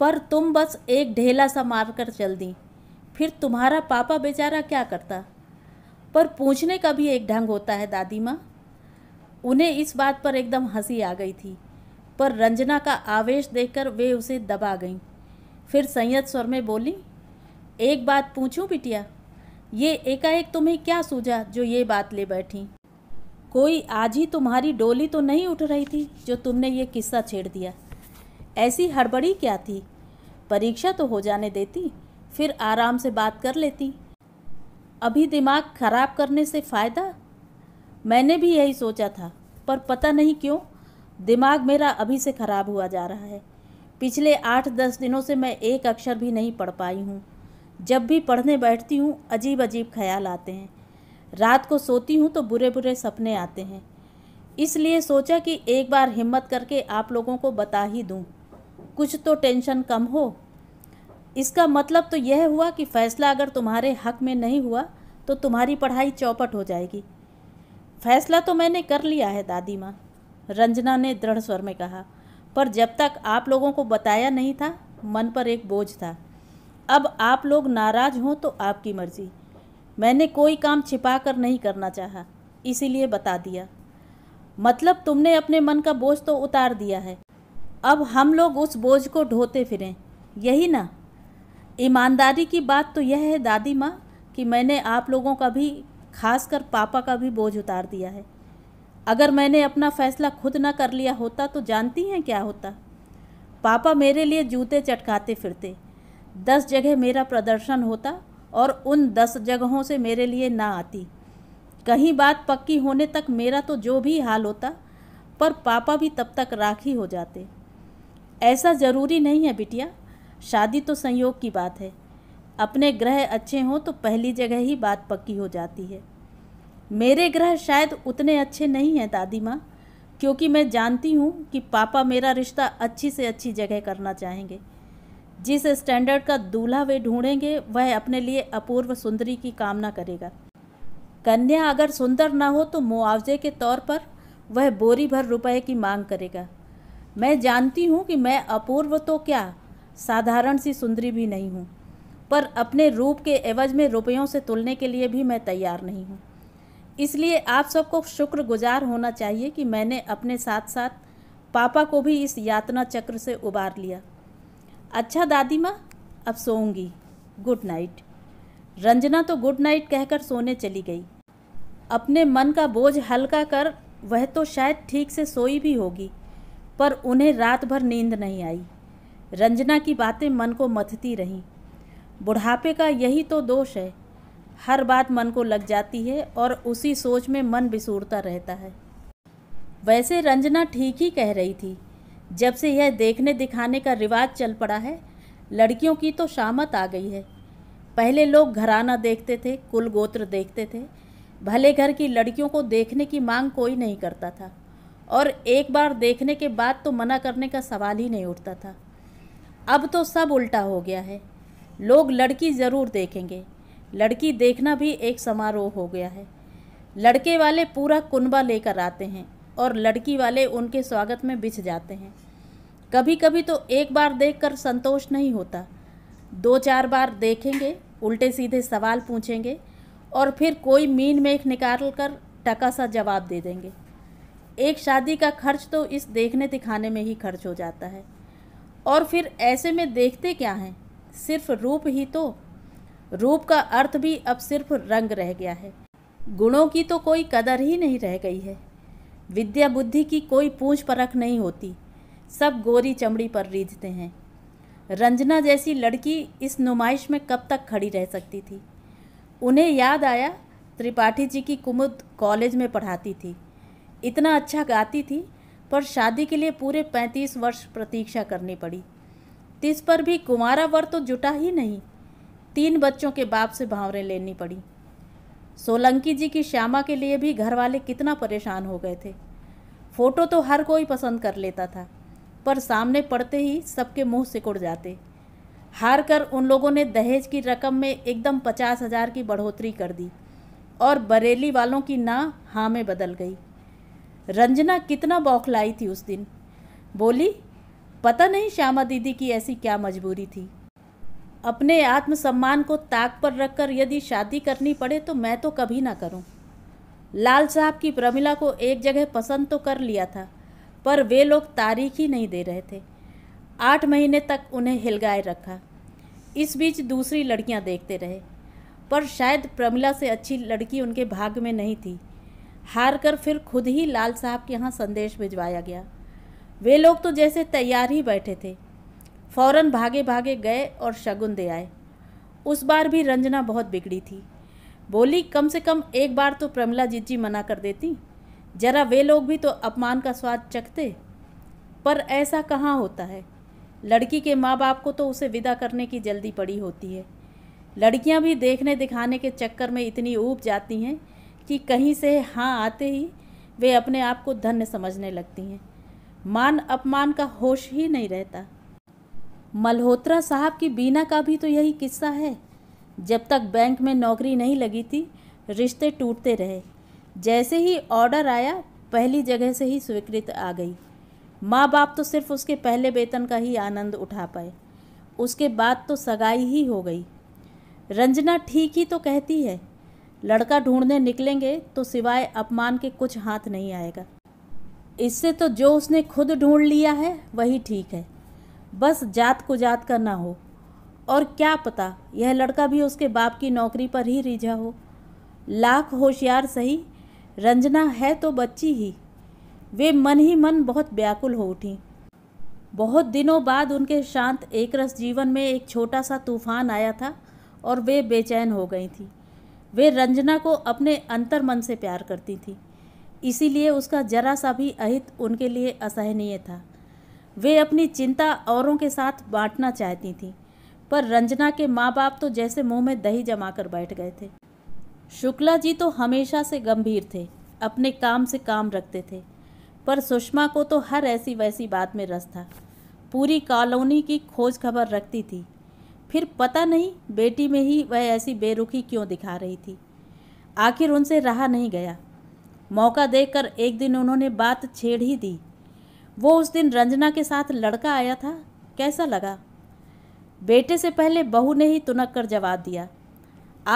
पर तुम बस एक ढेला सा मार कर चल दी फिर तुम्हारा पापा बेचारा क्या करता पर पूछने का भी एक ढंग होता है दादी माँ उन्हें इस बात पर एकदम हंसी आ गई थी पर रंजना का आवेश देखकर वे उसे दबा गईं फिर संयत स्वर में बोली एक बात पूछूं बिटिया ये एकाएक तुम्हें क्या सूझा जो ये बात ले बैठी कोई आज ही तुम्हारी डोली तो नहीं उठ रही थी जो तुमने ये किस्सा छेड़ दिया ऐसी हड़बड़ी क्या थी परीक्षा तो हो जाने देती फिर आराम से बात कर लेती अभी दिमाग खराब करने से फ़ायदा मैंने भी यही सोचा था पर पता नहीं क्यों दिमाग मेरा अभी से ख़राब हुआ जा रहा है पिछले आठ दस दिनों से मैं एक अक्षर भी नहीं पढ़ पाई हूँ जब भी पढ़ने बैठती हूँ अजीब अजीब ख्याल आते हैं रात को सोती हूँ तो बुरे बुरे सपने आते हैं इसलिए सोचा कि एक बार हिम्मत करके आप लोगों को बता ही दूँ कुछ तो टेंशन कम हो इसका मतलब तो यह हुआ कि फ़ैसला अगर तुम्हारे हक में नहीं हुआ तो तुम्हारी पढ़ाई चौपट हो जाएगी फैसला तो मैंने कर लिया है दादी माँ रंजना ने दृढ़ स्वर में कहा पर जब तक आप लोगों को बताया नहीं था मन पर एक बोझ था अब आप लोग नाराज़ हों तो आपकी मर्ज़ी मैंने कोई काम छिपा कर नहीं करना चाहा इसीलिए बता दिया मतलब तुमने अपने मन का बोझ तो उतार दिया है अब हम लोग उस बोझ को ढोते फिरें यही ना ईमानदारी की बात तो यह है दादी माँ कि मैंने आप लोगों का भी खास कर पापा का भी बोझ उतार दिया है अगर मैंने अपना फैसला खुद ना कर लिया होता तो जानती हैं क्या होता पापा मेरे लिए जूते चटकाते फिरते दस जगह मेरा प्रदर्शन होता और उन दस जगहों से मेरे लिए ना आती कहीं बात पक्की होने तक मेरा तो जो भी हाल होता पर पापा भी तब तक राखी हो जाते ऐसा ज़रूरी नहीं है बिटिया शादी तो संयोग की बात है अपने ग्रह अच्छे हों तो पहली जगह ही बात पक्की हो जाती है मेरे ग्रह शायद उतने अच्छे नहीं हैं दादी माँ क्योंकि मैं जानती हूँ कि पापा मेरा रिश्ता अच्छी से अच्छी जगह करना चाहेंगे जिस स्टैंडर्ड का दूल्हा वे ढूंढेंगे वह अपने लिए अपूर्व सुंदरी की कामना करेगा कन्या अगर सुंदर ना हो तो मुआवजे के तौर पर वह बोरी भर रुपए की मांग करेगा मैं जानती हूँ कि मैं अपूर्व तो क्या साधारण सी सुंदरी भी नहीं हूँ पर अपने रूप के एवज में रुपयों से तुलने के लिए भी मैं तैयार नहीं हूँ इसलिए आप सबको शुक्रगुजार होना चाहिए कि मैंने अपने साथ साथ पापा को भी इस यातना चक्र से उबार लिया अच्छा दादी माँ अब सोऊंगी गुड नाइट रंजना तो गुड नाइट कहकर सोने चली गई अपने मन का बोझ हल्का कर वह तो शायद ठीक से सोई भी होगी पर उन्हें रात भर नींद नहीं आई रंजना की बातें मन को मथती रहीं बुढ़ापे का यही तो दोष है हर बात मन को लग जाती है और उसी सोच में मन बिसूरता रहता है वैसे रंजना ठीक ही कह रही थी जब से यह देखने दिखाने का रिवाज चल पड़ा है लड़कियों की तो शामत आ गई है पहले लोग घराना देखते थे कुल गोत्र देखते थे भले घर की लड़कियों को देखने की मांग कोई नहीं करता था और एक बार देखने के बाद तो मना करने का सवाल ही नहीं उठता था अब तो सब उल्टा हो गया है लोग लड़की ज़रूर देखेंगे लड़की देखना भी एक समारोह हो गया है लड़के वाले पूरा कुनबा लेकर आते हैं और लड़की वाले उनके स्वागत में बिछ जाते हैं कभी कभी तो एक बार देखकर संतोष नहीं होता दो चार बार देखेंगे उल्टे सीधे सवाल पूछेंगे और फिर कोई मीन मेख निकाल कर टका सा जवाब दे देंगे एक शादी का खर्च तो इस देखने दिखाने में ही खर्च हो जाता है और फिर ऐसे में देखते क्या हैं सिर्फ रूप ही तो रूप का अर्थ भी अब सिर्फ रंग रह गया है गुणों की तो कोई कदर ही नहीं रह गई है विद्या बुद्धि की कोई पूछ परख नहीं होती सब गोरी चमड़ी पर रीझते हैं रंजना जैसी लड़की इस नुमाइश में कब तक खड़ी रह सकती थी उन्हें याद आया त्रिपाठी जी की कुमुद कॉलेज में पढ़ाती थी इतना अच्छा गाती थी पर शादी के लिए पूरे पैंतीस वर्ष प्रतीक्षा करनी पड़ी तीस पर भी कुमारा वर तो जुटा ही नहीं तीन बच्चों के बाप से भावरें लेनी पड़ी सोलंकी जी की श्यामा के लिए भी घर वाले कितना परेशान हो गए थे फ़ोटो तो हर कोई पसंद कर लेता था पर सामने पड़ते ही सबके मुंह सिकुड़ जाते हार कर उन लोगों ने दहेज की रकम में एकदम पचास हज़ार की बढ़ोतरी कर दी और बरेली वालों की ना हाँ में बदल गई रंजना कितना बौखलाई थी उस दिन बोली पता नहीं श्यामा दीदी की ऐसी क्या मजबूरी थी अपने आत्मसम्मान को ताक पर रखकर यदि शादी करनी पड़े तो मैं तो कभी ना करूं। लाल साहब की प्रमिला को एक जगह पसंद तो कर लिया था पर वे लोग तारीख ही नहीं दे रहे थे आठ महीने तक उन्हें हिलगाए रखा इस बीच दूसरी लड़कियां देखते रहे पर शायद प्रमिला से अच्छी लड़की उनके भाग में नहीं थी हार कर फिर खुद ही लाल साहब के यहाँ संदेश भिजवाया गया वे लोग तो जैसे तैयार ही बैठे थे फौरन भागे भागे गए और शगुन दे आए उस बार भी रंजना बहुत बिगड़ी थी बोली कम से कम एक बार तो प्रमिला जी मना कर देती जरा वे लोग भी तो अपमान का स्वाद चखते पर ऐसा कहाँ होता है लड़की के माँ बाप को तो उसे विदा करने की जल्दी पड़ी होती है लड़कियाँ भी देखने दिखाने के चक्कर में इतनी ऊब जाती हैं कि कहीं से हाँ आते ही वे अपने आप को धन्य समझने लगती हैं मान अपमान का होश ही नहीं रहता मल्होत्रा साहब की बीना का भी तो यही किस्सा है जब तक बैंक में नौकरी नहीं लगी थी रिश्ते टूटते रहे जैसे ही ऑर्डर आया पहली जगह से ही स्वीकृत आ गई माँ बाप तो सिर्फ उसके पहले वेतन का ही आनंद उठा पाए उसके बाद तो सगाई ही हो गई रंजना ठीक ही तो कहती है लड़का ढूंढने निकलेंगे तो सिवाय अपमान के कुछ हाथ नहीं आएगा इससे तो जो उसने खुद ढूंढ लिया है वही ठीक है बस जात को जात का ना हो और क्या पता यह लड़का भी उसके बाप की नौकरी पर ही रिझा हो लाख होशियार सही रंजना है तो बच्ची ही वे मन ही मन बहुत व्याकुल हो उठी बहुत दिनों बाद उनके शांत एकरस जीवन में एक छोटा सा तूफान आया था और वे बेचैन हो गई थी वे रंजना को अपने अंतर मन से प्यार करती थी इसीलिए उसका जरा सा भी अहित उनके लिए असहनीय था वे अपनी चिंता औरों के साथ बांटना चाहती थीं पर रंजना के माँ बाप तो जैसे मुंह में दही जमा कर बैठ गए थे शुक्ला जी तो हमेशा से गंभीर थे अपने काम से काम रखते थे पर सुषमा को तो हर ऐसी वैसी बात में रस था पूरी कॉलोनी की खोज खबर रखती थी फिर पता नहीं बेटी में ही वह ऐसी बेरुखी क्यों दिखा रही थी आखिर उनसे रहा नहीं गया मौका देकर एक दिन उन्होंने बात छेड़ ही दी वो उस दिन रंजना के साथ लड़का आया था कैसा लगा बेटे से पहले बहू ने ही तुनक कर जवाब दिया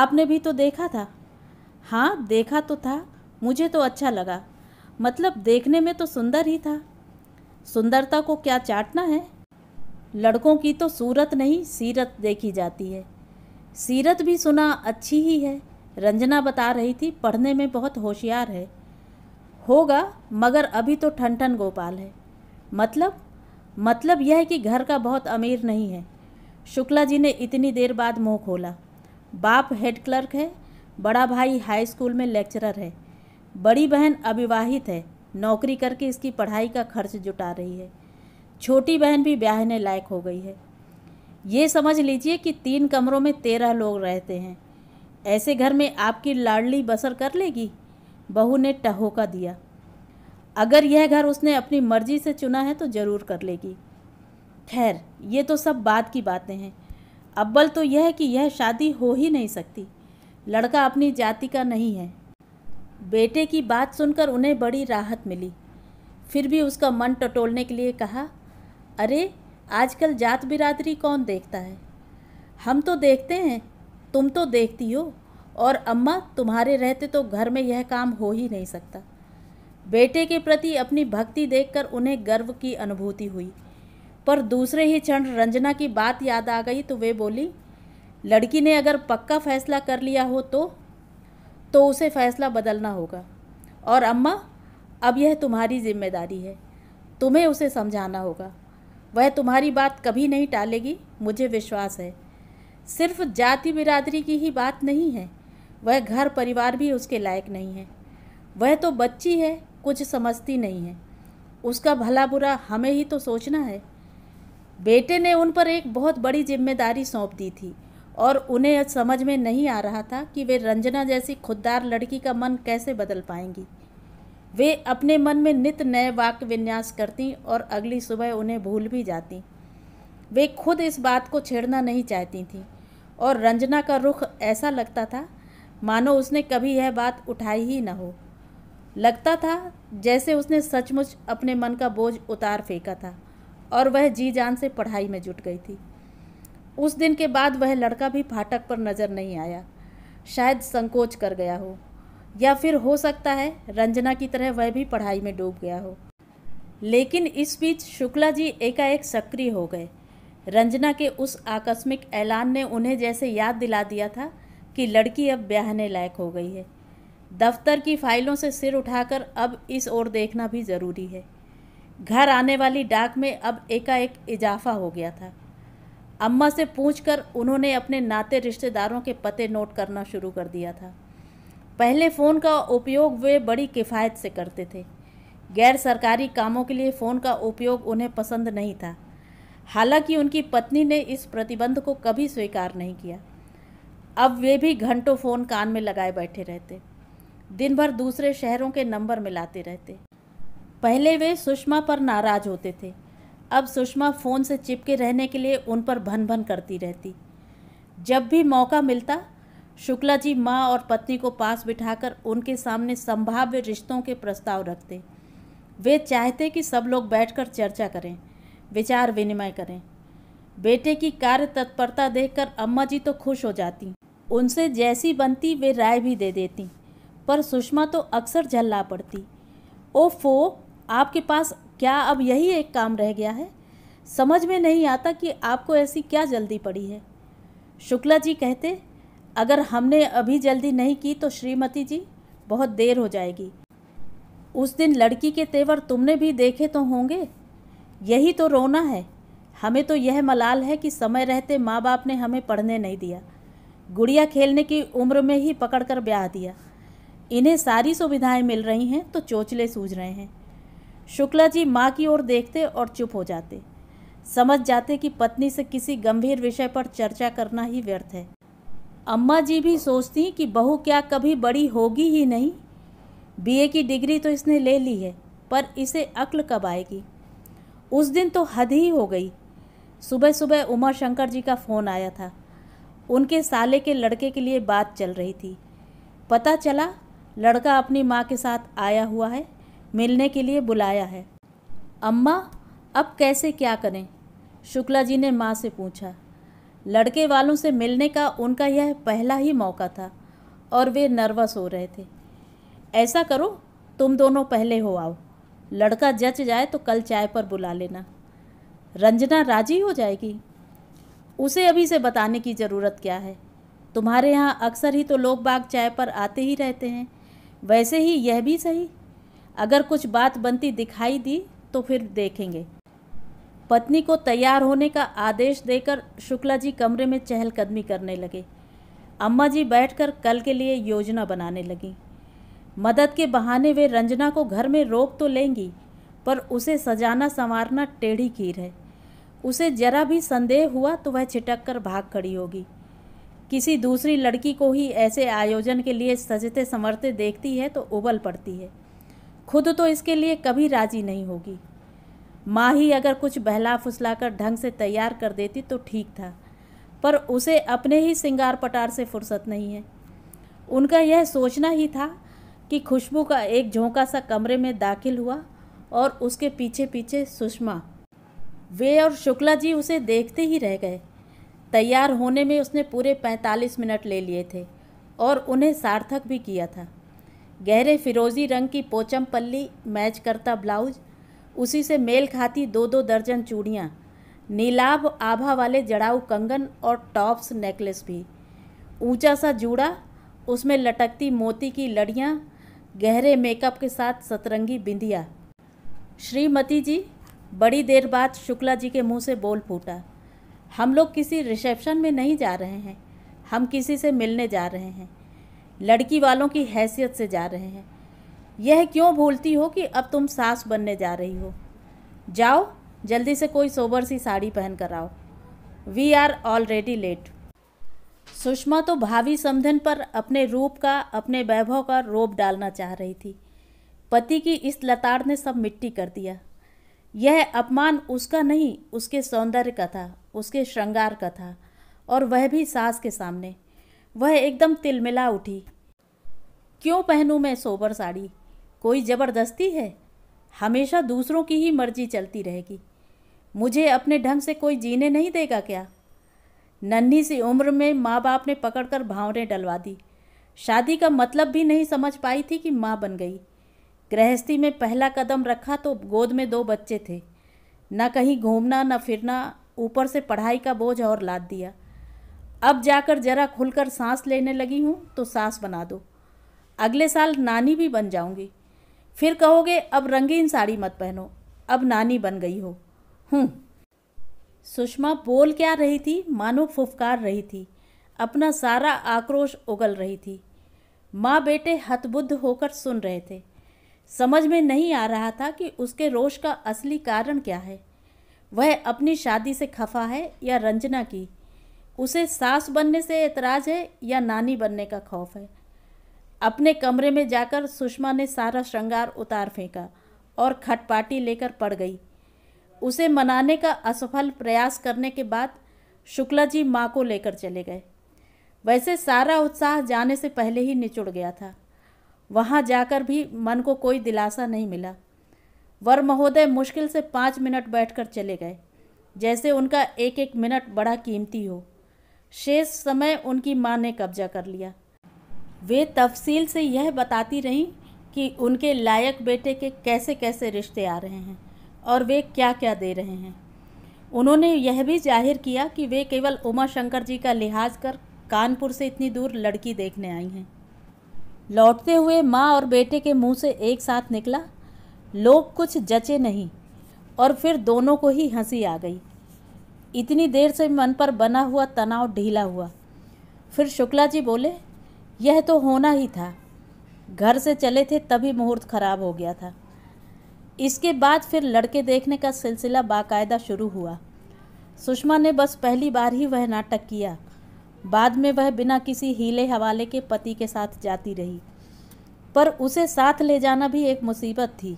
आपने भी तो देखा था हाँ देखा तो था मुझे तो अच्छा लगा मतलब देखने में तो सुंदर ही था सुंदरता को क्या चाटना है लड़कों की तो सूरत नहीं सीरत देखी जाती है सीरत भी सुना अच्छी ही है रंजना बता रही थी पढ़ने में बहुत होशियार है होगा मगर अभी तो ठन ठन गोपाल है मतलब मतलब यह है कि घर का बहुत अमीर नहीं है शुक्ला जी ने इतनी देर बाद मुंह खोला बाप हेड क्लर्क है बड़ा भाई हाई स्कूल में लेक्चरर है बड़ी बहन अविवाहित है नौकरी करके इसकी पढ़ाई का खर्च जुटा रही है छोटी बहन भी ब्याहने लायक हो गई है ये समझ लीजिए कि तीन कमरों में तेरह लोग रहते हैं ऐसे घर में आपकी लाडली बसर कर लेगी बहू ने टहोका दिया अगर यह घर उसने अपनी मर्जी से चुना है तो ज़रूर कर लेगी खैर ये तो सब बात की बातें हैं अब्बल तो यह है कि यह शादी हो ही नहीं सकती लड़का अपनी जाति का नहीं है बेटे की बात सुनकर उन्हें बड़ी राहत मिली फिर भी उसका मन टटोलने के लिए कहा अरे आजकल जात बिरादरी कौन देखता है हम तो देखते हैं तुम तो देखती हो और अम्मा तुम्हारे रहते तो घर में यह काम हो ही नहीं सकता बेटे के प्रति अपनी भक्ति देखकर उन्हें गर्व की अनुभूति हुई पर दूसरे ही क्षण रंजना की बात याद आ गई तो वे बोली लड़की ने अगर पक्का फ़ैसला कर लिया हो तो तो उसे फ़ैसला बदलना होगा और अम्मा अब यह तुम्हारी जिम्मेदारी है तुम्हें उसे समझाना होगा वह तुम्हारी बात कभी नहीं टालेगी मुझे विश्वास है सिर्फ जाति बिरादरी की ही बात नहीं है वह घर परिवार भी उसके लायक नहीं है वह तो बच्ची है कुछ समझती नहीं है उसका भला बुरा हमें ही तो सोचना है बेटे ने उन पर एक बहुत बड़ी जिम्मेदारी सौंप दी थी और उन्हें समझ में नहीं आ रहा था कि वे रंजना जैसी खुददार लड़की का मन कैसे बदल पाएंगी वे अपने मन में नित नए वाक्य विन्यास करती और अगली सुबह उन्हें भूल भी जाती वे खुद इस बात को छेड़ना नहीं चाहती थीं और रंजना का रुख ऐसा लगता था मानो उसने कभी यह बात उठाई ही न हो लगता था जैसे उसने सचमुच अपने मन का बोझ उतार फेंका था और वह जी जान से पढ़ाई में जुट गई थी उस दिन के बाद वह लड़का भी फाटक पर नज़र नहीं आया शायद संकोच कर गया हो या फिर हो सकता है रंजना की तरह वह भी पढ़ाई में डूब गया हो लेकिन इस बीच शुक्ला जी एकाएक सक्रिय हो गए रंजना के उस आकस्मिक ऐलान ने उन्हें जैसे याद दिला दिया था कि लड़की अब ब्याहने लायक हो गई है दफ्तर की फाइलों से सिर उठाकर अब इस ओर देखना भी ज़रूरी है घर आने वाली डाक में अब एकाएक इजाफा हो गया था अम्मा से पूछकर उन्होंने अपने नाते रिश्तेदारों के पते नोट करना शुरू कर दिया था पहले फ़ोन का उपयोग वे बड़ी किफ़ायत से करते थे गैर सरकारी कामों के लिए फ़ोन का उपयोग उन्हें पसंद नहीं था हालांकि उनकी पत्नी ने इस प्रतिबंध को कभी स्वीकार नहीं किया अब वे भी घंटों फ़ोन कान में लगाए बैठे रहते दिन भर दूसरे शहरों के नंबर मिलाते रहते पहले वे सुषमा पर नाराज़ होते थे अब सुषमा फ़ोन से चिपके रहने के लिए उन पर भन भन करती रहती जब भी मौका मिलता शुक्ला जी माँ और पत्नी को पास बिठाकर उनके सामने संभाव्य रिश्तों के प्रस्ताव रखते वे चाहते कि सब लोग बैठकर चर्चा करें विचार विनिमय करें बेटे की कार्य तत्परता देखकर अम्मा जी तो खुश हो जाती उनसे जैसी बनती वे राय भी दे देती पर सुषमा तो अक्सर झल्ला पड़ती ओफो आपके पास क्या अब यही एक काम रह गया है समझ में नहीं आता कि आपको ऐसी क्या जल्दी पड़ी है शुक्ला जी कहते अगर हमने अभी जल्दी नहीं की तो श्रीमती जी बहुत देर हो जाएगी उस दिन लड़की के तेवर तुमने भी देखे तो होंगे यही तो रोना है हमें तो यह मलाल है कि समय रहते माँ बाप ने हमें पढ़ने नहीं दिया गुड़िया खेलने की उम्र में ही पकड़कर ब्याह दिया इन्हें सारी सुविधाएं मिल रही हैं तो चोचले सूझ रहे हैं शुक्ला जी माँ की ओर देखते और चुप हो जाते समझ जाते कि पत्नी से किसी गंभीर विषय पर चर्चा करना ही व्यर्थ है अम्मा जी भी सोचती कि बहू क्या कभी बड़ी होगी ही नहीं बीए की डिग्री तो इसने ले ली है पर इसे अक्ल कब आएगी उस दिन तो हद ही हो गई सुबह सुबह उमा शंकर जी का फ़ोन आया था उनके साले के लड़के के लिए बात चल रही थी पता चला लड़का अपनी माँ के साथ आया हुआ है मिलने के लिए बुलाया है अम्मा अब कैसे क्या करें शुक्ला जी ने माँ से पूछा लड़के वालों से मिलने का उनका यह पहला ही मौका था और वे नर्वस हो रहे थे ऐसा करो तुम दोनों पहले हो आओ लड़का जच जाए तो कल चाय पर बुला लेना रंजना राजी हो जाएगी उसे अभी से बताने की ज़रूरत क्या है तुम्हारे यहाँ अक्सर ही तो लोग बाग चाय पर आते ही रहते हैं वैसे ही यह भी सही अगर कुछ बात बनती दिखाई दी तो फिर देखेंगे पत्नी को तैयार होने का आदेश देकर शुक्ला जी कमरे में चहलकदमी करने लगे अम्मा जी बैठकर कल के लिए योजना बनाने लगीं मदद के बहाने वे रंजना को घर में रोक तो लेंगी पर उसे सजाना संवारना टेढ़ी खीर है उसे जरा भी संदेह हुआ तो वह छिटक कर भाग खड़ी होगी किसी दूसरी लड़की को ही ऐसे आयोजन के लिए सजते संवरते देखती है तो उबल पड़ती है खुद तो इसके लिए कभी राजी नहीं होगी माँ ही अगर कुछ बहला फुसला कर ढंग से तैयार कर देती तो ठीक था पर उसे अपने ही सिंगार पटार से फुर्सत नहीं है उनका यह सोचना ही था कि खुशबू का एक झोंका सा कमरे में दाखिल हुआ और उसके पीछे पीछे सुषमा वे और शुक्ला जी उसे देखते ही रह गए तैयार होने में उसने पूरे पैंतालीस मिनट ले लिए थे और उन्हें सार्थक भी किया था गहरे फिरोजी रंग की पोचम पल्ली मैच करता ब्लाउज उसी से मेल खाती दो दो दर्जन चूड़ियाँ नीलाभ आभा वाले जड़ाऊ कंगन और टॉप्स नेकलेस भी ऊंचा सा जूड़ा उसमें लटकती मोती की लड़ियाँ गहरे मेकअप के साथ सतरंगी बिंदिया श्रीमती जी बड़ी देर बाद शुक्ला जी के मुंह से बोल फूटा हम लोग किसी रिसेप्शन में नहीं जा रहे हैं हम किसी से मिलने जा रहे हैं लड़की वालों की हैसियत से जा रहे हैं यह क्यों भूलती हो कि अब तुम सास बनने जा रही हो जाओ जल्दी से कोई सोबर सी साड़ी पहन कर आओ we are already late Sushma तो भावी समधन पर अपने रूप का अपने वैभव का रोप डालना चाह रही थी पति की इस लताड़ ने सब मिट्टी कर दिया यह अपमान उसका नहीं उसके सौंदर्य का था उसके श्रृंगार का था और वह भी सास के सामने वह एकदम तिलमिला उठी क्यों पहनूं मैं सोबर साड़ी कोई ज़बरदस्ती है हमेशा दूसरों की ही मर्जी चलती रहेगी मुझे अपने ढंग से कोई जीने नहीं देगा क्या नन्ही सी उम्र में माँ बाप ने पकड़कर भावरें डलवा दी शादी का मतलब भी नहीं समझ पाई थी कि माँ बन गई गृहस्थी में पहला कदम रखा तो गोद में दो बच्चे थे न कहीं घूमना न फिरना ऊपर से पढ़ाई का बोझ और लाद दिया अब जाकर जरा खुलकर सांस लेने लगी हूँ तो सांस बना दो अगले साल नानी भी बन जाऊँगी फिर कहोगे अब रंगीन साड़ी मत पहनो अब नानी बन गई हो हूँ सुषमा बोल क्या रही थी मानो फुफकार रही थी अपना सारा आक्रोश उगल रही थी माँ बेटे हतबुद्ध होकर सुन रहे थे समझ में नहीं आ रहा था कि उसके रोष का असली कारण क्या है वह अपनी शादी से खफा है या रंजना की उसे सास बनने से ऐतराज़ है या नानी बनने का खौफ है अपने कमरे में जाकर सुषमा ने सारा श्रृंगार उतार फेंका और खटपाटी लेकर पड़ गई उसे मनाने का असफल प्रयास करने के बाद शुक्ला जी माँ को लेकर चले गए वैसे सारा उत्साह जाने से पहले ही निचुड़ गया था वहाँ जाकर भी मन को कोई दिलासा नहीं मिला वर महोदय मुश्किल से पाँच मिनट बैठकर चले गए जैसे उनका एक एक मिनट बड़ा कीमती हो शेष समय उनकी माँ ने कब्जा कर लिया वे तफसील से यह बताती रहीं कि उनके लायक बेटे के कैसे कैसे रिश्ते आ रहे हैं और वे क्या क्या दे रहे हैं उन्होंने यह भी जाहिर किया कि वे केवल उमा शंकर जी का लिहाज कर कानपुर से इतनी दूर लड़की देखने आई हैं लौटते हुए माँ और बेटे के मुंह से एक साथ निकला लोग कुछ जचे नहीं और फिर दोनों को ही हंसी आ गई इतनी देर से मन पर बना हुआ तनाव ढीला हुआ फिर शुक्ला जी बोले यह तो होना ही था घर से चले थे तभी मुहूर्त खराब हो गया था इसके बाद फिर लड़के देखने का सिलसिला बाकायदा शुरू हुआ सुषमा ने बस पहली बार ही वह नाटक किया बाद में वह बिना किसी हीले हवाले के पति के साथ जाती रही पर उसे साथ ले जाना भी एक मुसीबत थी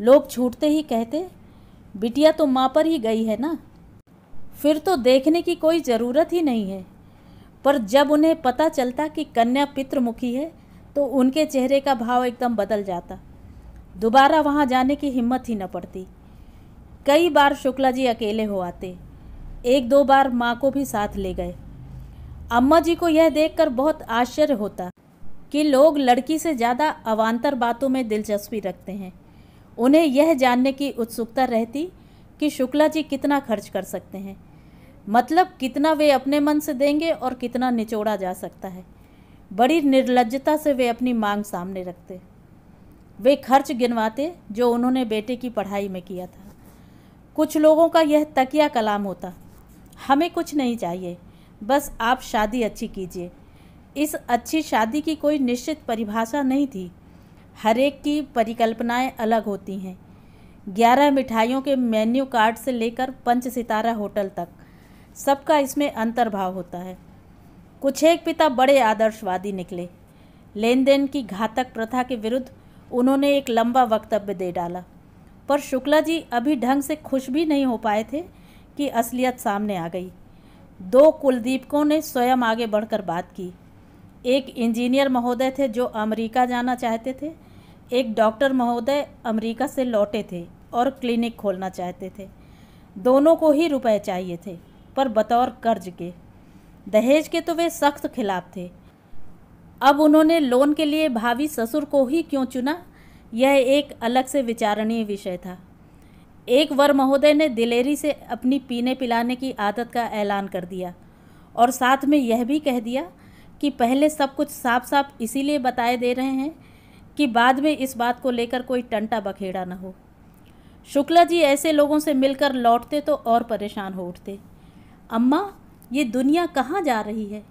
लोग छूटते ही कहते बिटिया तो माँ पर ही गई है ना फिर तो देखने की कोई ज़रूरत ही नहीं है पर जब उन्हें पता चलता कि कन्या पितृमुखी है तो उनके चेहरे का भाव एकदम बदल जाता दोबारा वहाँ जाने की हिम्मत ही न पड़ती कई बार शुक्ला जी अकेले हो आते एक दो बार माँ को भी साथ ले गए अम्मा जी को यह देखकर बहुत आश्चर्य होता कि लोग लड़की से ज़्यादा अवान्तर बातों में दिलचस्पी रखते हैं उन्हें यह जानने की उत्सुकता रहती कि शुक्ला जी कितना खर्च कर सकते हैं मतलब कितना वे अपने मन से देंगे और कितना निचोड़ा जा सकता है बड़ी निर्लजता से वे अपनी मांग सामने रखते वे खर्च गिनवाते जो उन्होंने बेटे की पढ़ाई में किया था कुछ लोगों का यह तकिया कलाम होता हमें कुछ नहीं चाहिए बस आप शादी अच्छी कीजिए इस अच्छी शादी की कोई निश्चित परिभाषा नहीं थी हर एक की परिकल्पनाएं अलग होती हैं ग्यारह मिठाइयों के मेन्यू कार्ड से लेकर पंच सितारा होटल तक सबका इसमें अंतर्भाव होता है कुछ एक पिता बड़े आदर्शवादी निकले लेन देन की घातक प्रथा के विरुद्ध उन्होंने एक लंबा वक्तव्य दे डाला पर शुक्ला जी अभी ढंग से खुश भी नहीं हो पाए थे कि असलियत सामने आ गई दो कुलदीपकों ने स्वयं आगे बढ़कर बात की एक इंजीनियर महोदय थे जो अमेरिका जाना चाहते थे एक डॉक्टर महोदय अमेरिका से लौटे थे और क्लिनिक खोलना चाहते थे दोनों को ही रुपए चाहिए थे पर बतौर कर्ज के दहेज के तो वे सख्त खिलाफ थे अब उन्होंने लोन के लिए भावी ससुर को ही क्यों चुना यह एक अलग से विचारणीय विषय था एक वर महोदय ने दिलेरी से अपनी पीने पिलाने की आदत का ऐलान कर दिया और साथ में यह भी कह दिया कि पहले सब कुछ साफ साफ इसीलिए बताए दे रहे हैं कि बाद में इस बात को लेकर कोई टंटा बखेड़ा न हो शुक्ला जी ऐसे लोगों से मिलकर लौटते तो और परेशान हो उठते अम्मा ये दुनिया कहाँ जा रही है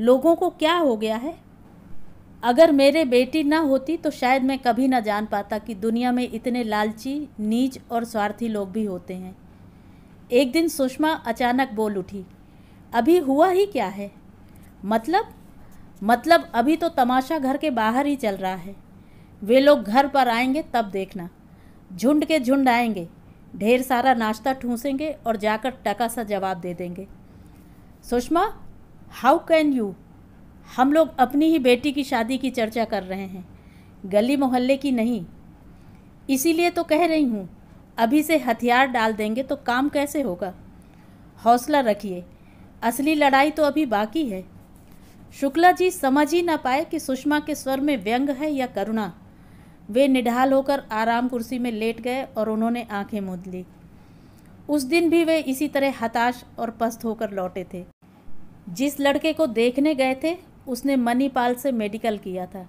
लोगों को क्या हो गया है अगर मेरे बेटी ना होती तो शायद मैं कभी ना जान पाता कि दुनिया में इतने लालची नीच और स्वार्थी लोग भी होते हैं एक दिन सुषमा अचानक बोल उठी अभी हुआ ही क्या है मतलब मतलब अभी तो तमाशा घर के बाहर ही चल रहा है वे लोग घर पर आएंगे तब देखना झुंड के झुंड आएंगे ढेर सारा नाश्ता ठूसेंगे और जाकर टका सा जवाब दे देंगे सुषमा हाउ कैन यू हम लोग अपनी ही बेटी की शादी की चर्चा कर रहे हैं गली मोहल्ले की नहीं इसीलिए तो कह रही हूँ अभी से हथियार डाल देंगे तो काम कैसे होगा हौसला रखिए असली लड़ाई तो अभी बाकी है शुक्ला जी समझ ही ना पाए कि सुषमा के स्वर में व्यंग है या करुणा वे निढाल होकर आराम कुर्सी में लेट गए और उन्होंने आंखें मूंद ली उस दिन भी वे इसी तरह हताश और पस्त होकर लौटे थे जिस लड़के को देखने गए थे उसने मनीपाल से मेडिकल किया था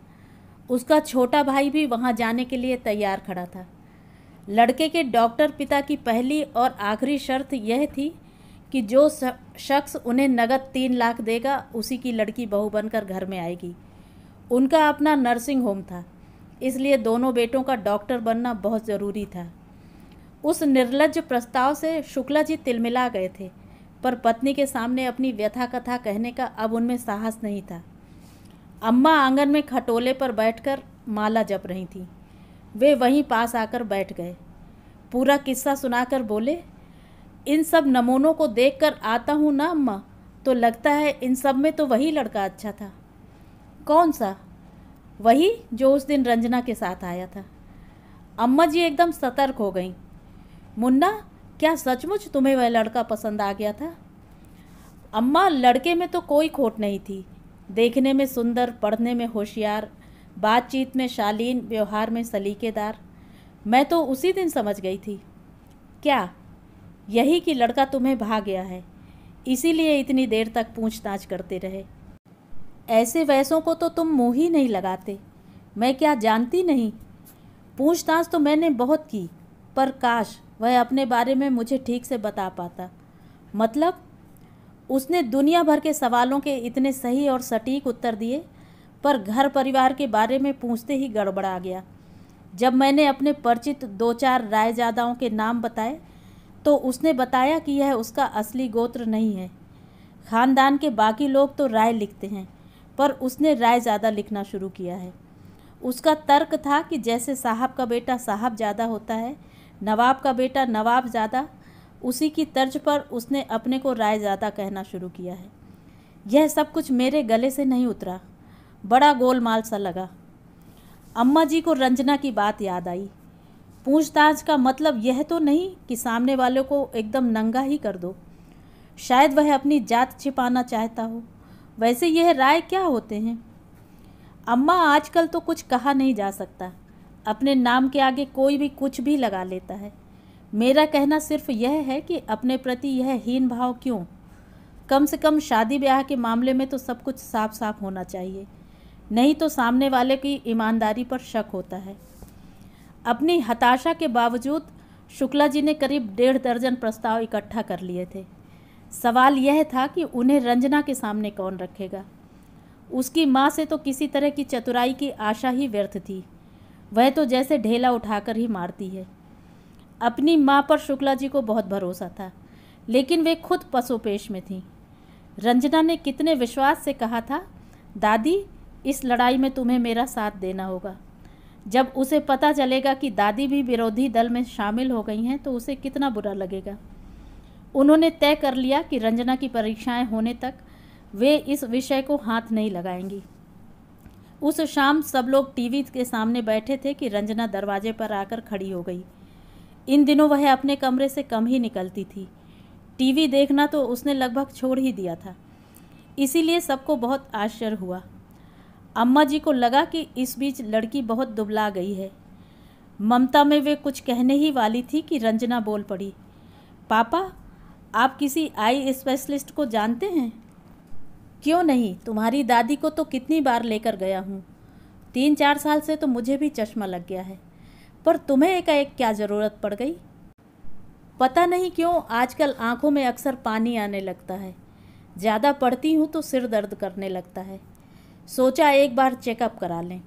उसका छोटा भाई भी वहाँ जाने के लिए तैयार खड़ा था लड़के के डॉक्टर पिता की पहली और आखिरी शर्त यह थी कि जो शख्स उन्हें नगद तीन लाख देगा उसी की लड़की बहू बनकर घर में आएगी उनका अपना नर्सिंग होम था इसलिए दोनों बेटों का डॉक्टर बनना बहुत ज़रूरी था उस निर्लज प्रस्ताव से शुक्ला जी तिलमिला गए थे पर पत्नी के सामने अपनी व्यथा कथा कहने का अब उनमें साहस नहीं था अम्मा आंगन में खटोले पर बैठकर माला जप रही थीं वे वहीं पास आकर बैठ गए पूरा किस्सा सुनाकर बोले इन सब नमूनों को देखकर आता हूँ ना अम्मा तो लगता है इन सब में तो वही लड़का अच्छा था कौन सा वही जो उस दिन रंजना के साथ आया था अम्मा जी एकदम सतर्क हो गईं मुन्ना क्या सचमुच तुम्हें वह लड़का पसंद आ गया था अम्मा लड़के में तो कोई खोट नहीं थी देखने में सुंदर पढ़ने में होशियार बातचीत में शालीन व्यवहार में सलीकेदार मैं तो उसी दिन समझ गई थी क्या यही कि लड़का तुम्हें भाग गया है इसीलिए इतनी देर तक पूछताछ करते रहे ऐसे वैसों को तो तुम मुँह ही नहीं लगाते मैं क्या जानती नहीं पूछताछ तो मैंने बहुत की पर काश वह अपने बारे में मुझे ठीक से बता पाता मतलब उसने दुनिया भर के सवालों के इतने सही और सटीक उत्तर दिए पर घर परिवार के बारे में पूछते ही गड़बड़ा गया जब मैंने अपने परिचित दो चार रायजादाओं के नाम बताए तो उसने बताया कि यह उसका असली गोत्र नहीं है ख़ानदान के बाकी लोग तो राय लिखते हैं पर उसने राय ज़्यादा लिखना शुरू किया है उसका तर्क था कि जैसे साहब का बेटा साहब ज़्यादा होता है नवाब का बेटा नवाब ज़्यादा उसी की तर्ज पर उसने अपने को राय ज़्यादा कहना शुरू किया है यह सब कुछ मेरे गले से नहीं उतरा बड़ा गोलमाल सा लगा अम्मा जी को रंजना की बात याद आई पूछताछ का मतलब यह तो नहीं कि सामने वालों को एकदम नंगा ही कर दो शायद वह अपनी जात छिपाना चाहता हो वैसे यह राय क्या होते हैं अम्मा आजकल तो कुछ कहा नहीं जा सकता अपने नाम के आगे कोई भी कुछ भी लगा लेता है मेरा कहना सिर्फ यह है कि अपने प्रति यह हीन भाव क्यों कम से कम शादी ब्याह के मामले में तो सब कुछ साफ साफ होना चाहिए नहीं तो सामने वाले की ईमानदारी पर शक होता है अपनी हताशा के बावजूद शुक्ला जी ने करीब डेढ़ दर्जन प्रस्ताव इकट्ठा कर लिए थे सवाल यह था कि उन्हें रंजना के सामने कौन रखेगा उसकी माँ से तो किसी तरह की चतुराई की आशा ही व्यर्थ थी वह तो जैसे ढेला उठाकर ही मारती है अपनी माँ पर शुक्ला जी को बहुत भरोसा था लेकिन वे खुद पसोपेश में थीं रंजना ने कितने विश्वास से कहा था दादी इस लड़ाई में तुम्हें मेरा साथ देना होगा जब उसे पता चलेगा कि दादी भी विरोधी दल में शामिल हो गई हैं तो उसे कितना बुरा लगेगा उन्होंने तय कर लिया कि रंजना की परीक्षाएं होने तक वे इस विषय को हाथ नहीं लगाएंगी उस शाम सब लोग टीवी के सामने बैठे थे कि रंजना दरवाजे पर आकर खड़ी हो गई इन दिनों वह अपने कमरे से कम ही निकलती थी टीवी देखना तो उसने लगभग छोड़ ही दिया था इसीलिए सबको बहुत आश्चर्य हुआ अम्मा जी को लगा कि इस बीच लड़की बहुत दुबला गई है ममता में वे कुछ कहने ही वाली थी कि रंजना बोल पड़ी पापा आप किसी आई स्पेशलिस्ट को जानते हैं क्यों नहीं तुम्हारी दादी को तो कितनी बार लेकर गया हूँ तीन चार साल से तो मुझे भी चश्मा लग गया है पर तुम्हें एक एक क्या ज़रूरत पड़ गई पता नहीं क्यों आजकल आंखों में अक्सर पानी आने लगता है ज़्यादा पढ़ती हूँ तो सिर दर्द करने लगता है सोचा एक बार चेकअप करा लें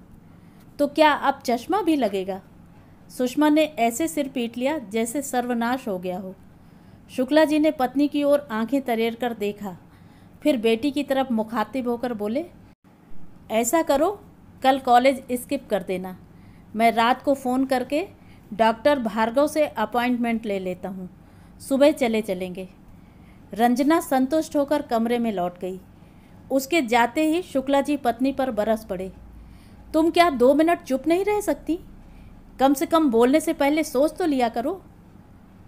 तो क्या अब चश्मा भी लगेगा सुषमा ने ऐसे सिर पीट लिया जैसे सर्वनाश हो गया हो शुक्ला जी ने पत्नी की ओर आंखें तरेर कर देखा फिर बेटी की तरफ मुखातिब होकर बोले ऐसा करो कल कॉलेज स्किप कर देना मैं रात को फ़ोन करके डॉक्टर भार्गव से अपॉइंटमेंट ले लेता हूँ सुबह चले चलेंगे रंजना संतुष्ट होकर कमरे में लौट गई उसके जाते ही शुक्ला जी पत्नी पर बरस पड़े तुम क्या दो मिनट चुप नहीं रह सकती कम से कम बोलने से पहले सोच तो लिया करो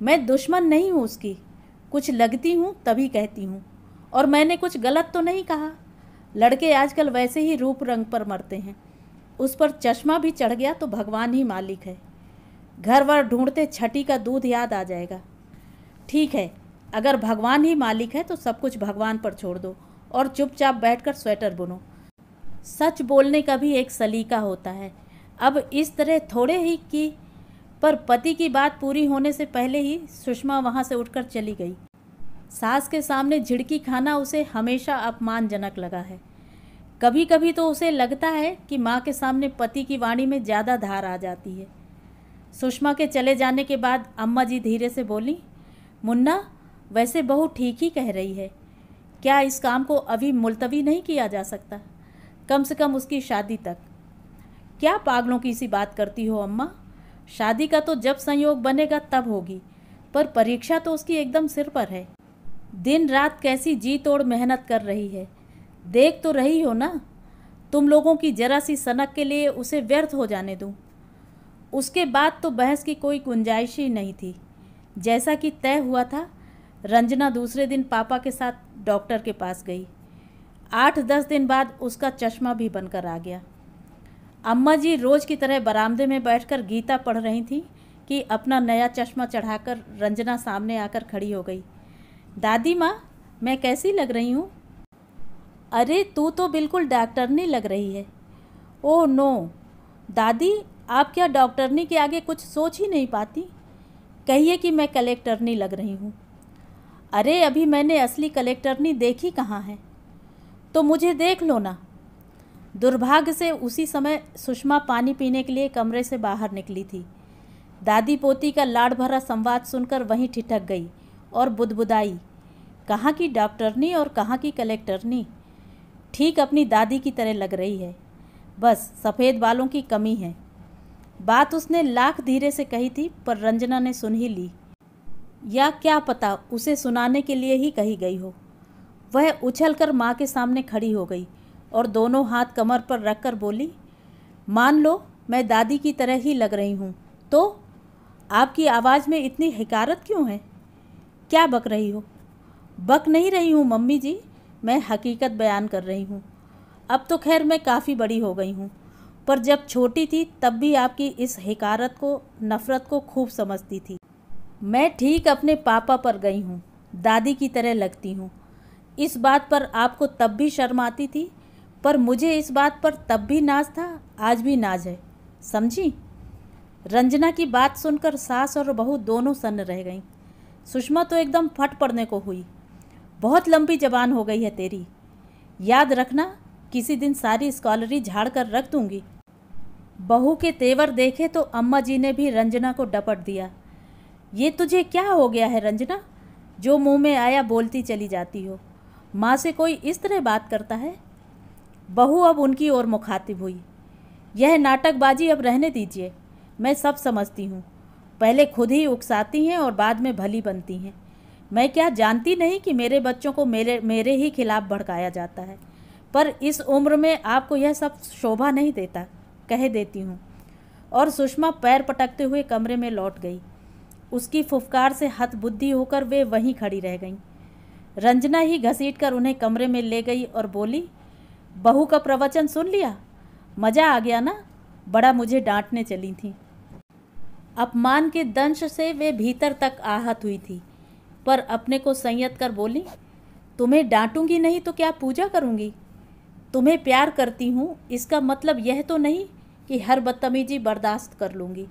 मैं दुश्मन नहीं हूँ उसकी कुछ लगती हूँ तभी कहती हूँ और मैंने कुछ गलत तो नहीं कहा लड़के आजकल वैसे ही रूप रंग पर मरते हैं उस पर चश्मा भी चढ़ गया तो भगवान ही मालिक है घर वर ढूंढते छठी का दूध याद आ जाएगा ठीक है अगर भगवान ही मालिक है तो सब कुछ भगवान पर छोड़ दो और चुपचाप बैठकर स्वेटर बुनो सच बोलने का भी एक सलीका होता है अब इस तरह थोड़े ही कि पर पति की बात पूरी होने से पहले ही सुषमा वहाँ से उठकर चली गई सास के सामने झिड़की खाना उसे हमेशा अपमानजनक लगा है कभी कभी तो उसे लगता है कि माँ के सामने पति की वाणी में ज़्यादा धार आ जाती है सुषमा के चले जाने के बाद अम्मा जी धीरे से बोली मुन्ना वैसे बहू ठीक ही कह रही है क्या इस काम को अभी मुलतवी नहीं किया जा सकता कम से कम उसकी शादी तक क्या पागलों की सी बात करती हो अम्मा शादी का तो जब संयोग बनेगा तब होगी पर परीक्षा तो उसकी एकदम सिर पर है दिन रात कैसी जी तोड़ मेहनत कर रही है देख तो रही हो ना तुम लोगों की जरा सी सनक के लिए उसे व्यर्थ हो जाने दूँ उसके बाद तो बहस की कोई गुंजाइश ही नहीं थी जैसा कि तय हुआ था रंजना दूसरे दिन पापा के साथ डॉक्टर के पास गई आठ दस दिन बाद उसका चश्मा भी बनकर आ गया अम्मा जी रोज़ की तरह बरामदे में बैठकर गीता पढ़ रही थीं कि अपना नया चश्मा चढ़ाकर रंजना सामने आकर खड़ी हो गई दादी माँ मैं कैसी लग रही हूँ अरे तू तो बिल्कुल डॉक्टरनी लग रही है ओह नो दादी आप क्या डॉक्टरनी के आगे कुछ सोच ही नहीं पाती कहिए कि मैं कलेक्टरनी लग रही हूँ अरे अभी मैंने असली कलेक्टरनी देखी कहाँ है तो मुझे देख लो ना दुर्भाग्य से उसी समय सुषमा पानी पीने के लिए कमरे से बाहर निकली थी दादी पोती का लाड़ भरा संवाद सुनकर वहीं ठिठक गई और बुदबुदाई कहाँ की डॉक्टरनी और कहाँ की कलेक्टरनी ठीक अपनी दादी की तरह लग रही है बस सफ़ेद बालों की कमी है बात उसने लाख धीरे से कही थी पर रंजना ने सुन ही ली या क्या पता उसे सुनाने के लिए ही कही गई हो वह उछलकर माँ के सामने खड़ी हो गई और दोनों हाथ कमर पर रख कर बोली मान लो मैं दादी की तरह ही लग रही हूँ तो आपकी आवाज़ में इतनी हकारत क्यों है क्या बक रही हो बक नहीं रही हूँ मम्मी जी मैं हकीकत बयान कर रही हूँ अब तो खैर मैं काफ़ी बड़ी हो गई हूँ पर जब छोटी थी तब भी आपकी इस हकारत को नफ़रत को खूब समझती थी मैं ठीक अपने पापा पर गई हूँ दादी की तरह लगती हूँ इस बात पर आपको तब भी शर्म आती थी पर मुझे इस बात पर तब भी नाज था आज भी नाज है समझी रंजना की बात सुनकर सास और बहू दोनों सन्न रह गईं सुषमा तो एकदम फट पड़ने को हुई बहुत लंबी जबान हो गई है तेरी याद रखना किसी दिन सारी स्कॉलरी झाड़ कर रख दूंगी बहू के तेवर देखे तो अम्मा जी ने भी रंजना को डपट दिया ये तुझे क्या हो गया है रंजना जो मुंह में आया बोलती चली जाती हो माँ से कोई इस तरह बात करता है बहू अब उनकी ओर मुखातिब हुई यह नाटकबाजी अब रहने दीजिए मैं सब समझती हूँ पहले खुद ही उकसाती हैं और बाद में भली बनती हैं मैं क्या जानती नहीं कि मेरे बच्चों को मेरे मेरे ही खिलाफ़ भड़काया जाता है पर इस उम्र में आपको यह सब शोभा नहीं देता कह देती हूँ और सुषमा पैर पटकते हुए कमरे में लौट गई उसकी फुफकार से बुद्धि होकर वे वहीं खड़ी रह गईं रंजना ही घसीट कर उन्हें कमरे में ले गई और बोली बहू का प्रवचन सुन लिया मज़ा आ गया ना बड़ा मुझे डांटने चली थी अपमान के दंश से वे भीतर तक आहत हुई थी पर अपने को संयत कर बोली तुम्हें डांटूंगी नहीं तो क्या पूजा करूंगी तुम्हें प्यार करती हूँ इसका मतलब यह तो नहीं कि हर बदतमीजी बर्दाश्त कर लूँगी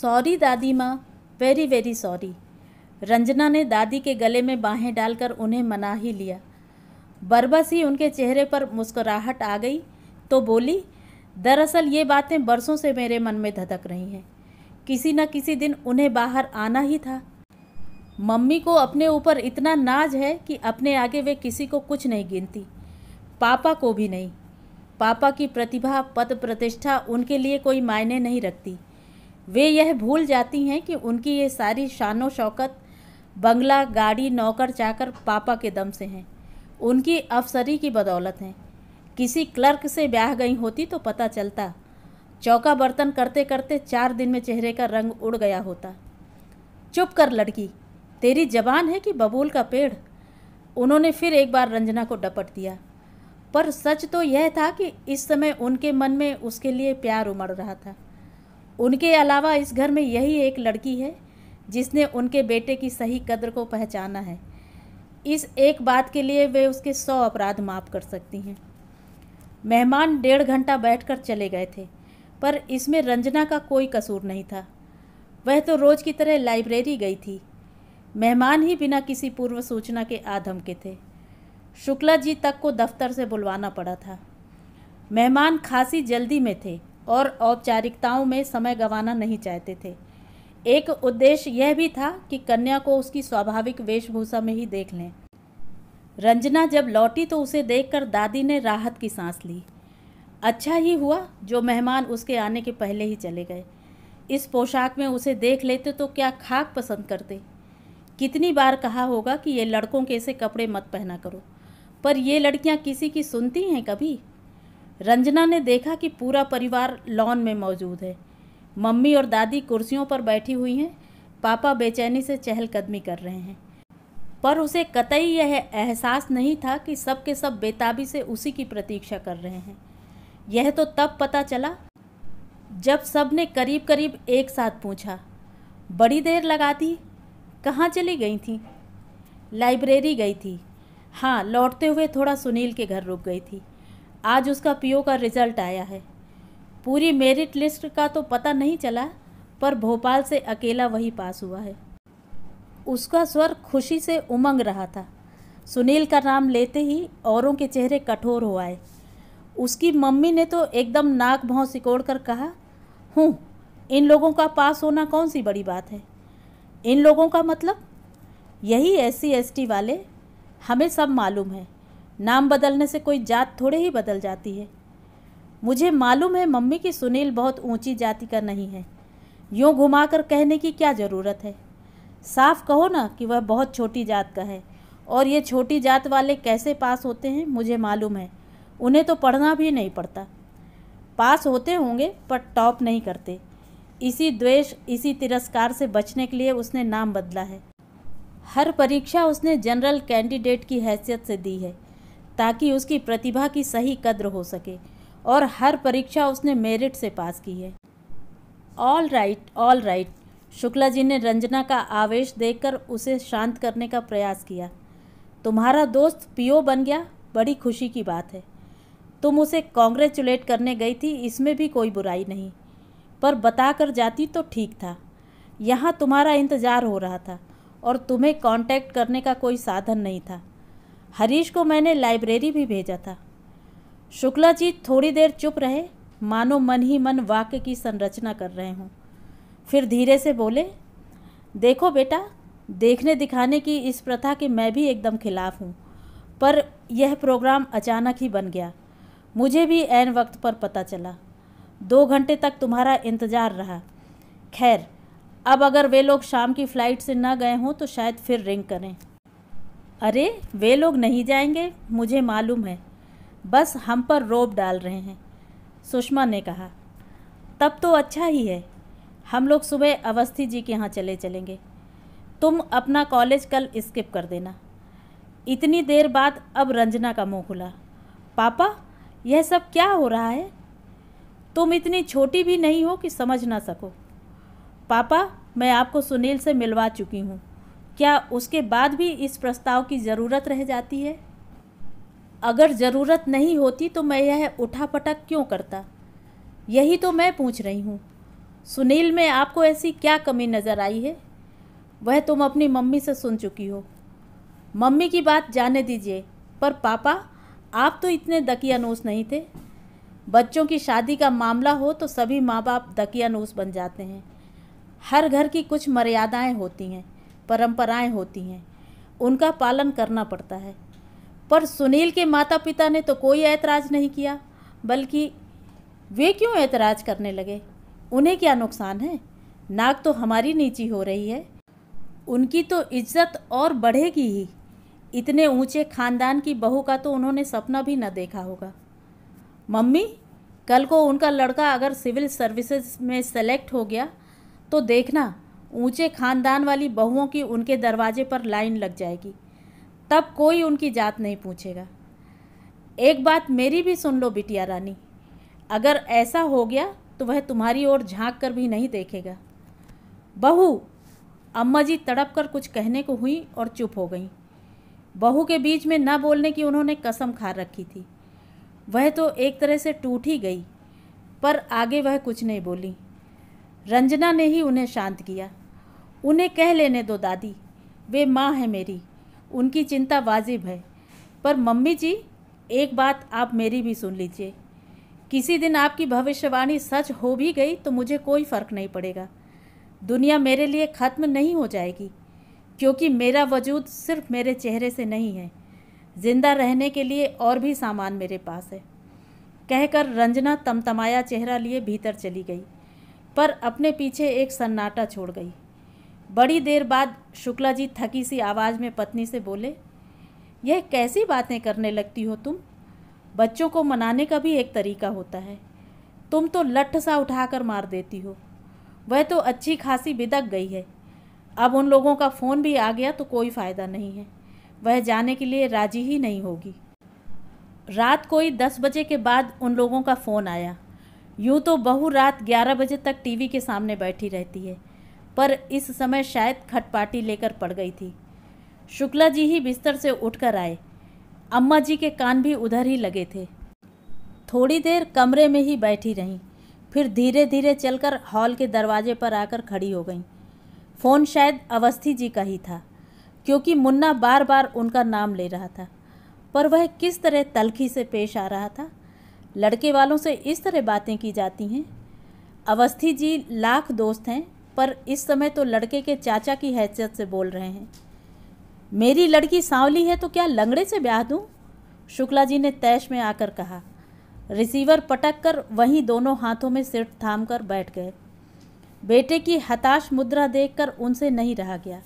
सॉरी दादी माँ वेरी वेरी सॉरी रंजना ने दादी के गले में बाहें डालकर उन्हें मना ही लिया बरबस ही उनके चेहरे पर मुस्कुराहट आ गई तो बोली दरअसल ये बातें बरसों से मेरे मन में धधक रही हैं किसी न किसी दिन उन्हें बाहर आना ही था मम्मी को अपने ऊपर इतना नाज है कि अपने आगे वे किसी को कुछ नहीं गिनती पापा को भी नहीं पापा की प्रतिभा पद प्रतिष्ठा उनके लिए कोई मायने नहीं रखती वे यह भूल जाती हैं कि उनकी ये सारी शानो शौकत बंगला गाड़ी नौकर चाकर पापा के दम से हैं उनकी अफसरी की बदौलत हैं किसी क्लर्क से ब्याह गई होती तो पता चलता चौका बर्तन करते करते चार दिन में चेहरे का रंग उड़ गया होता चुप कर लड़की तेरी जबान है कि बबूल का पेड़ उन्होंने फिर एक बार रंजना को डपट दिया पर सच तो यह था कि इस समय उनके मन में उसके लिए प्यार उमड़ रहा था उनके अलावा इस घर में यही एक लड़की है जिसने उनके बेटे की सही कदर को पहचाना है इस एक बात के लिए वे उसके सौ अपराध माफ़ कर सकती हैं मेहमान डेढ़ घंटा बैठकर चले गए थे पर इसमें रंजना का कोई कसूर नहीं था वह तो रोज़ की तरह लाइब्रेरी गई थी मेहमान ही बिना किसी पूर्व सूचना के आधम के थे शुक्ला जी तक को दफ्तर से बुलवाना पड़ा था मेहमान खासी जल्दी में थे और औपचारिकताओं में समय गंवाना नहीं चाहते थे एक उद्देश्य यह भी था कि कन्या को उसकी स्वाभाविक वेशभूषा में ही देख लें रंजना जब लौटी तो उसे देखकर दादी ने राहत की सांस ली अच्छा ही हुआ जो मेहमान उसके आने के पहले ही चले गए इस पोशाक में उसे देख लेते तो क्या खाक पसंद करते कितनी बार कहा होगा कि ये लड़कों के ऐसे कपड़े मत पहना करो पर ये लड़कियां किसी की सुनती हैं कभी रंजना ने देखा कि पूरा परिवार लॉन में मौजूद है मम्मी और दादी कुर्सियों पर बैठी हुई हैं पापा बेचैनी से चहलकदमी कर रहे हैं पर उसे कतई यह एहसास नहीं था कि सब के सब बेताबी से उसी की प्रतीक्षा कर रहे हैं यह तो तब पता चला जब सब ने करीब करीब एक साथ पूछा बड़ी देर लगा दी कहाँ चली गई थी लाइब्रेरी गई थी हाँ लौटते हुए थोड़ा सुनील के घर रुक गई थी आज उसका पीओ का रिजल्ट आया है पूरी मेरिट लिस्ट का तो पता नहीं चला पर भोपाल से अकेला वही पास हुआ है उसका स्वर खुशी से उमंग रहा था सुनील का नाम लेते ही औरों के चेहरे कठोर हो आए उसकी मम्मी ने तो एकदम नाक भौं सिकोड़ कर कहा हूँ इन लोगों का पास होना कौन सी बड़ी बात है इन लोगों का मतलब यही एस सी वाले हमें सब मालूम है नाम बदलने से कोई जात थोड़े ही बदल जाती है मुझे मालूम है मम्मी की सुनील बहुत ऊंची जाति का नहीं है यूँ घुमाकर कहने की क्या ज़रूरत है साफ कहो ना कि वह बहुत छोटी जात का है और ये छोटी जात वाले कैसे पास होते हैं मुझे मालूम है उन्हें तो पढ़ना भी नहीं पड़ता पास होते होंगे पर टॉप नहीं करते इसी द्वेष इसी तिरस्कार से बचने के लिए उसने नाम बदला है हर परीक्षा उसने जनरल कैंडिडेट की हैसियत से दी है ताकि उसकी प्रतिभा की सही कद्र हो सके और हर परीक्षा उसने मेरिट से पास की है all right all right Shukla ji ने रंजना का आवेश देखकर उसे शांत करने का प्रयास किया तुम्हारा दोस्त पीओ बन गया बड़ी खुशी की बात है तुम उसे कॉन्ग्रेचुलेट करने गई थी इसमें भी कोई बुराई नहीं पर बता कर जाती तो ठीक था यहाँ तुम्हारा इंतज़ार हो रहा था और तुम्हें कांटेक्ट करने का कोई साधन नहीं था हरीश को मैंने लाइब्रेरी भी भेजा था शुक्ला जी थोड़ी देर चुप रहे मानो मन ही मन वाक्य की संरचना कर रहे हों फिर धीरे से बोले देखो बेटा देखने दिखाने की इस प्रथा के मैं भी एकदम खिलाफ़ हूँ पर यह प्रोग्राम अचानक ही बन गया मुझे भी ऐन वक्त पर पता चला दो घंटे तक तुम्हारा इंतज़ार रहा खैर अब अगर वे लोग शाम की फ़्लाइट से न गए हों तो शायद फिर रिंग करें अरे वे लोग नहीं जाएंगे मुझे मालूम है बस हम पर रोब डाल रहे हैं सुषमा ने कहा तब तो अच्छा ही है हम लोग सुबह अवस्थी जी के यहाँ चले चलेंगे तुम अपना कॉलेज कल स्किप कर देना इतनी देर बाद अब रंजना का मुंह खुला पापा यह सब क्या हो रहा है तुम इतनी छोटी भी नहीं हो कि समझ ना सको पापा मैं आपको सुनील से मिलवा चुकी हूँ क्या उसके बाद भी इस प्रस्ताव की ज़रूरत रह जाती है अगर ज़रूरत नहीं होती तो मैं यह उठा पटक क्यों करता यही तो मैं पूछ रही हूँ सुनील में आपको ऐसी क्या कमी नज़र आई है वह तुम अपनी मम्मी से सुन चुकी हो मम्मी की बात जाने दीजिए पर पापा आप तो इतने दकियानोस नहीं थे बच्चों की शादी का मामला हो तो सभी माँ बाप दकियानूस बन जाते हैं हर घर की कुछ मर्यादाएं होती हैं परंपराएं होती हैं उनका पालन करना पड़ता है पर सुनील के माता पिता ने तो कोई ऐतराज़ नहीं किया बल्कि वे क्यों ऐतराज़ करने लगे उन्हें क्या नुकसान है नाक तो हमारी नीची हो रही है उनकी तो इज्जत और बढ़ेगी ही इतने ऊंचे खानदान की बहू का तो उन्होंने सपना भी न देखा होगा मम्मी कल को उनका लड़का अगर सिविल सर्विसेज में सेलेक्ट हो गया तो देखना ऊंचे खानदान वाली बहुओं की उनके दरवाजे पर लाइन लग जाएगी तब कोई उनकी जात नहीं पूछेगा एक बात मेरी भी सुन लो बिटिया रानी अगर ऐसा हो गया तो वह तुम्हारी ओर झांक कर भी नहीं देखेगा बहू अम्मा जी तड़प कर कुछ कहने को हुई और चुप हो गई बहू के बीच में न बोलने की उन्होंने कसम खा रखी थी वह तो एक तरह से टूट ही गई पर आगे वह कुछ नहीं बोली रंजना ने ही उन्हें शांत किया उन्हें कह लेने दो दादी वे माँ है मेरी उनकी चिंता वाजिब है पर मम्मी जी एक बात आप मेरी भी सुन लीजिए किसी दिन आपकी भविष्यवाणी सच हो भी गई तो मुझे कोई फ़र्क नहीं पड़ेगा दुनिया मेरे लिए ख़त्म नहीं हो जाएगी क्योंकि मेरा वजूद सिर्फ मेरे चेहरे से नहीं है ज़िंदा रहने के लिए और भी सामान मेरे पास है कहकर रंजना तमतमाया चेहरा लिए भीतर चली गई पर अपने पीछे एक सन्नाटा छोड़ गई बड़ी देर बाद शुक्ला जी थकी सी आवाज़ में पत्नी से बोले यह कैसी बातें करने लगती हो तुम बच्चों को मनाने का भी एक तरीका होता है तुम तो लठ सा उठाकर मार देती हो वह तो अच्छी खासी बिदक गई है अब उन लोगों का फ़ोन भी आ गया तो कोई फ़ायदा नहीं है वह जाने के लिए राजी ही नहीं होगी रात कोई दस बजे के बाद उन लोगों का फ़ोन आया यूँ तो बहू रात ग्यारह बजे तक टीवी के सामने बैठी रहती है पर इस समय शायद खटपाटी लेकर पड़ गई थी शुक्ला जी ही बिस्तर से उठकर आए अम्मा जी के कान भी उधर ही लगे थे थोड़ी देर कमरे में ही बैठी रहीं फिर धीरे धीरे चलकर हॉल के दरवाजे पर आकर खड़ी हो गईं फ़ोन शायद अवस्थी जी का ही था क्योंकि मुन्ना बार बार उनका नाम ले रहा था पर वह किस तरह तलखी से पेश आ रहा था लड़के वालों से इस तरह बातें की जाती हैं अवस्थी जी लाख दोस्त हैं पर इस समय तो लड़के के चाचा की हैसियत से बोल रहे हैं मेरी लड़की सांवली है तो क्या लंगड़े से ब्याह दूँ शुक्ला जी ने तैश में आकर कहा रिसीवर पटक कर वहीं दोनों हाथों में सिर थाम कर बैठ गए बेटे की हताश मुद्रा देखकर उनसे नहीं रहा गया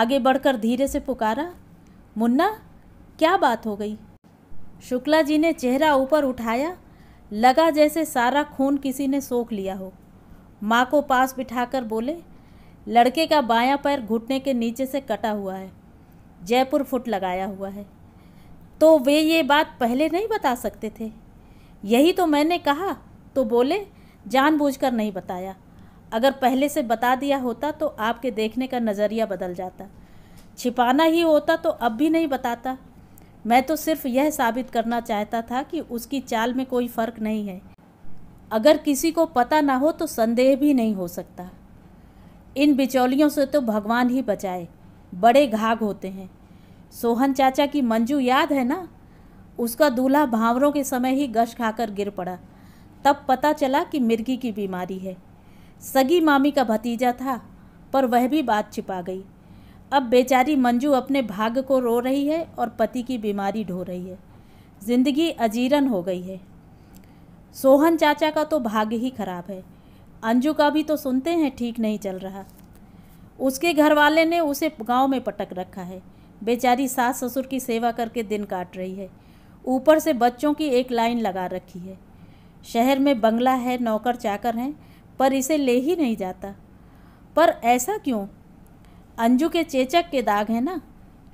आगे बढ़कर धीरे से पुकारा मुन्ना क्या बात हो गई शुक्ला जी ने चेहरा ऊपर उठाया लगा जैसे सारा खून किसी ने सोख लिया हो माँ को पास बिठाकर बोले लड़के का बायां पैर घुटने के नीचे से कटा हुआ है जयपुर फुट लगाया हुआ है तो वे ये बात पहले नहीं बता सकते थे यही तो मैंने कहा तो बोले जानबूझकर नहीं बताया अगर पहले से बता दिया होता तो आपके देखने का नज़रिया बदल जाता छिपाना ही होता तो अब भी नहीं बताता मैं तो सिर्फ यह साबित करना चाहता था कि उसकी चाल में कोई फ़र्क नहीं है अगर किसी को पता ना हो तो संदेह भी नहीं हो सकता इन बिचौलियों से तो भगवान ही बचाए बड़े घाघ होते हैं सोहन चाचा की मंजू याद है ना उसका दूल्हा भावरों के समय ही गश खाकर गिर पड़ा तब पता चला कि मिर्गी की बीमारी है सगी मामी का भतीजा था पर वह भी बात छिपा गई अब बेचारी मंजू अपने भाग को रो रही है और पति की बीमारी ढो रही है ज़िंदगी अजीरन हो गई है सोहन चाचा का तो भाग्य ही खराब है अंजू का भी तो सुनते हैं ठीक नहीं चल रहा उसके घर वाले ने उसे गांव में पटक रखा है बेचारी सास ससुर की सेवा करके दिन काट रही है ऊपर से बच्चों की एक लाइन लगा रखी है शहर में बंगला है नौकर चाकर हैं पर इसे ले ही नहीं जाता पर ऐसा क्यों अंजू के चेचक के दाग हैं ना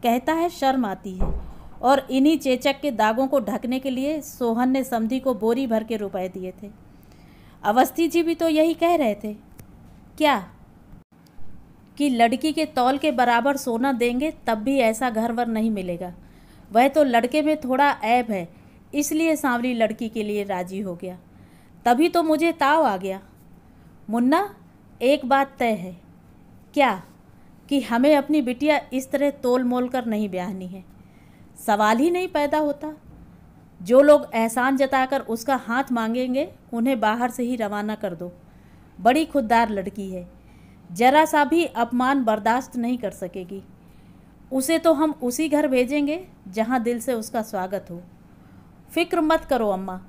कहता है शर्म आती है और इन्हीं चेचक के दागों को ढकने के लिए सोहन ने समधि को बोरी भर के रुपए दिए थे अवस्थी जी भी तो यही कह रहे थे क्या कि लड़की के तौल के बराबर सोना देंगे तब भी ऐसा घर वर नहीं मिलेगा वह तो लड़के में थोड़ा ऐब है इसलिए सांवली लड़की के लिए राजी हो गया तभी तो मुझे ताव आ गया मुन्ना एक बात तय है क्या कि हमें अपनी बिटिया इस तरह तोल मोल कर नहीं ब्याहनी है सवाल ही नहीं पैदा होता जो लोग एहसान जताकर उसका हाथ मांगेंगे उन्हें बाहर से ही रवाना कर दो बड़ी खुददार लड़की है जरा सा भी अपमान बर्दाश्त नहीं कर सकेगी उसे तो हम उसी घर भेजेंगे जहाँ दिल से उसका स्वागत हो फिक्र मत करो अम्मा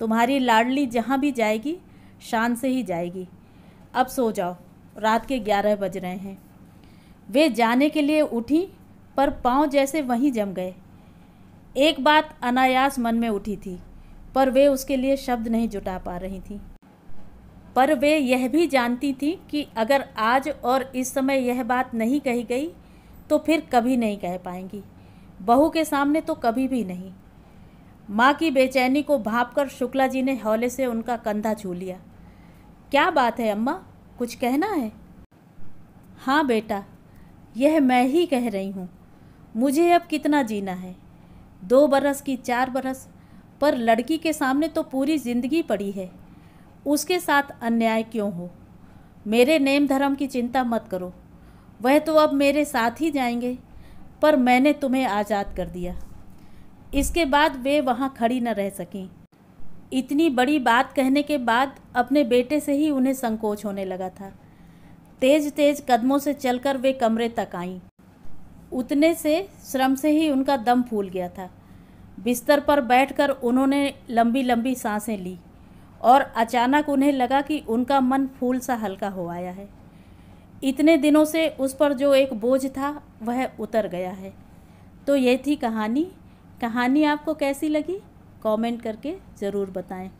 तुम्हारी लाडली जहाँ भी जाएगी शान से ही जाएगी अब सो जाओ रात के ग्यारह बज रहे हैं वे जाने के लिए उठी पर पाँव जैसे वहीं जम गए एक बात अनायास मन में उठी थी पर वे उसके लिए शब्द नहीं जुटा पा रही थी पर वे यह भी जानती थी कि अगर आज और इस समय यह बात नहीं कही गई तो फिर कभी नहीं कह पाएंगी बहू के सामने तो कभी भी नहीं माँ की बेचैनी को भाप कर शुक्ला जी ने हौले से उनका कंधा छू लिया क्या बात है अम्मा कुछ कहना है हाँ बेटा यह मैं ही कह रही हूँ मुझे अब कितना जीना है दो बरस की चार बरस पर लड़की के सामने तो पूरी ज़िंदगी पड़ी है उसके साथ अन्याय क्यों हो मेरे नेम धर्म की चिंता मत करो वह तो अब मेरे साथ ही जाएंगे पर मैंने तुम्हें आज़ाद कर दिया इसके बाद वे वहाँ खड़ी न रह सकें इतनी बड़ी बात कहने के बाद अपने बेटे से ही उन्हें संकोच होने लगा था तेज तेज कदमों से चलकर वे कमरे तक आईं उतने से श्रम से ही उनका दम फूल गया था बिस्तर पर बैठकर उन्होंने लंबी लंबी सांसें ली और अचानक उन्हें लगा कि उनका मन फूल सा हल्का हो आया है इतने दिनों से उस पर जो एक बोझ था वह उतर गया है तो ये थी कहानी कहानी आपको कैसी लगी कमेंट करके ज़रूर बताएं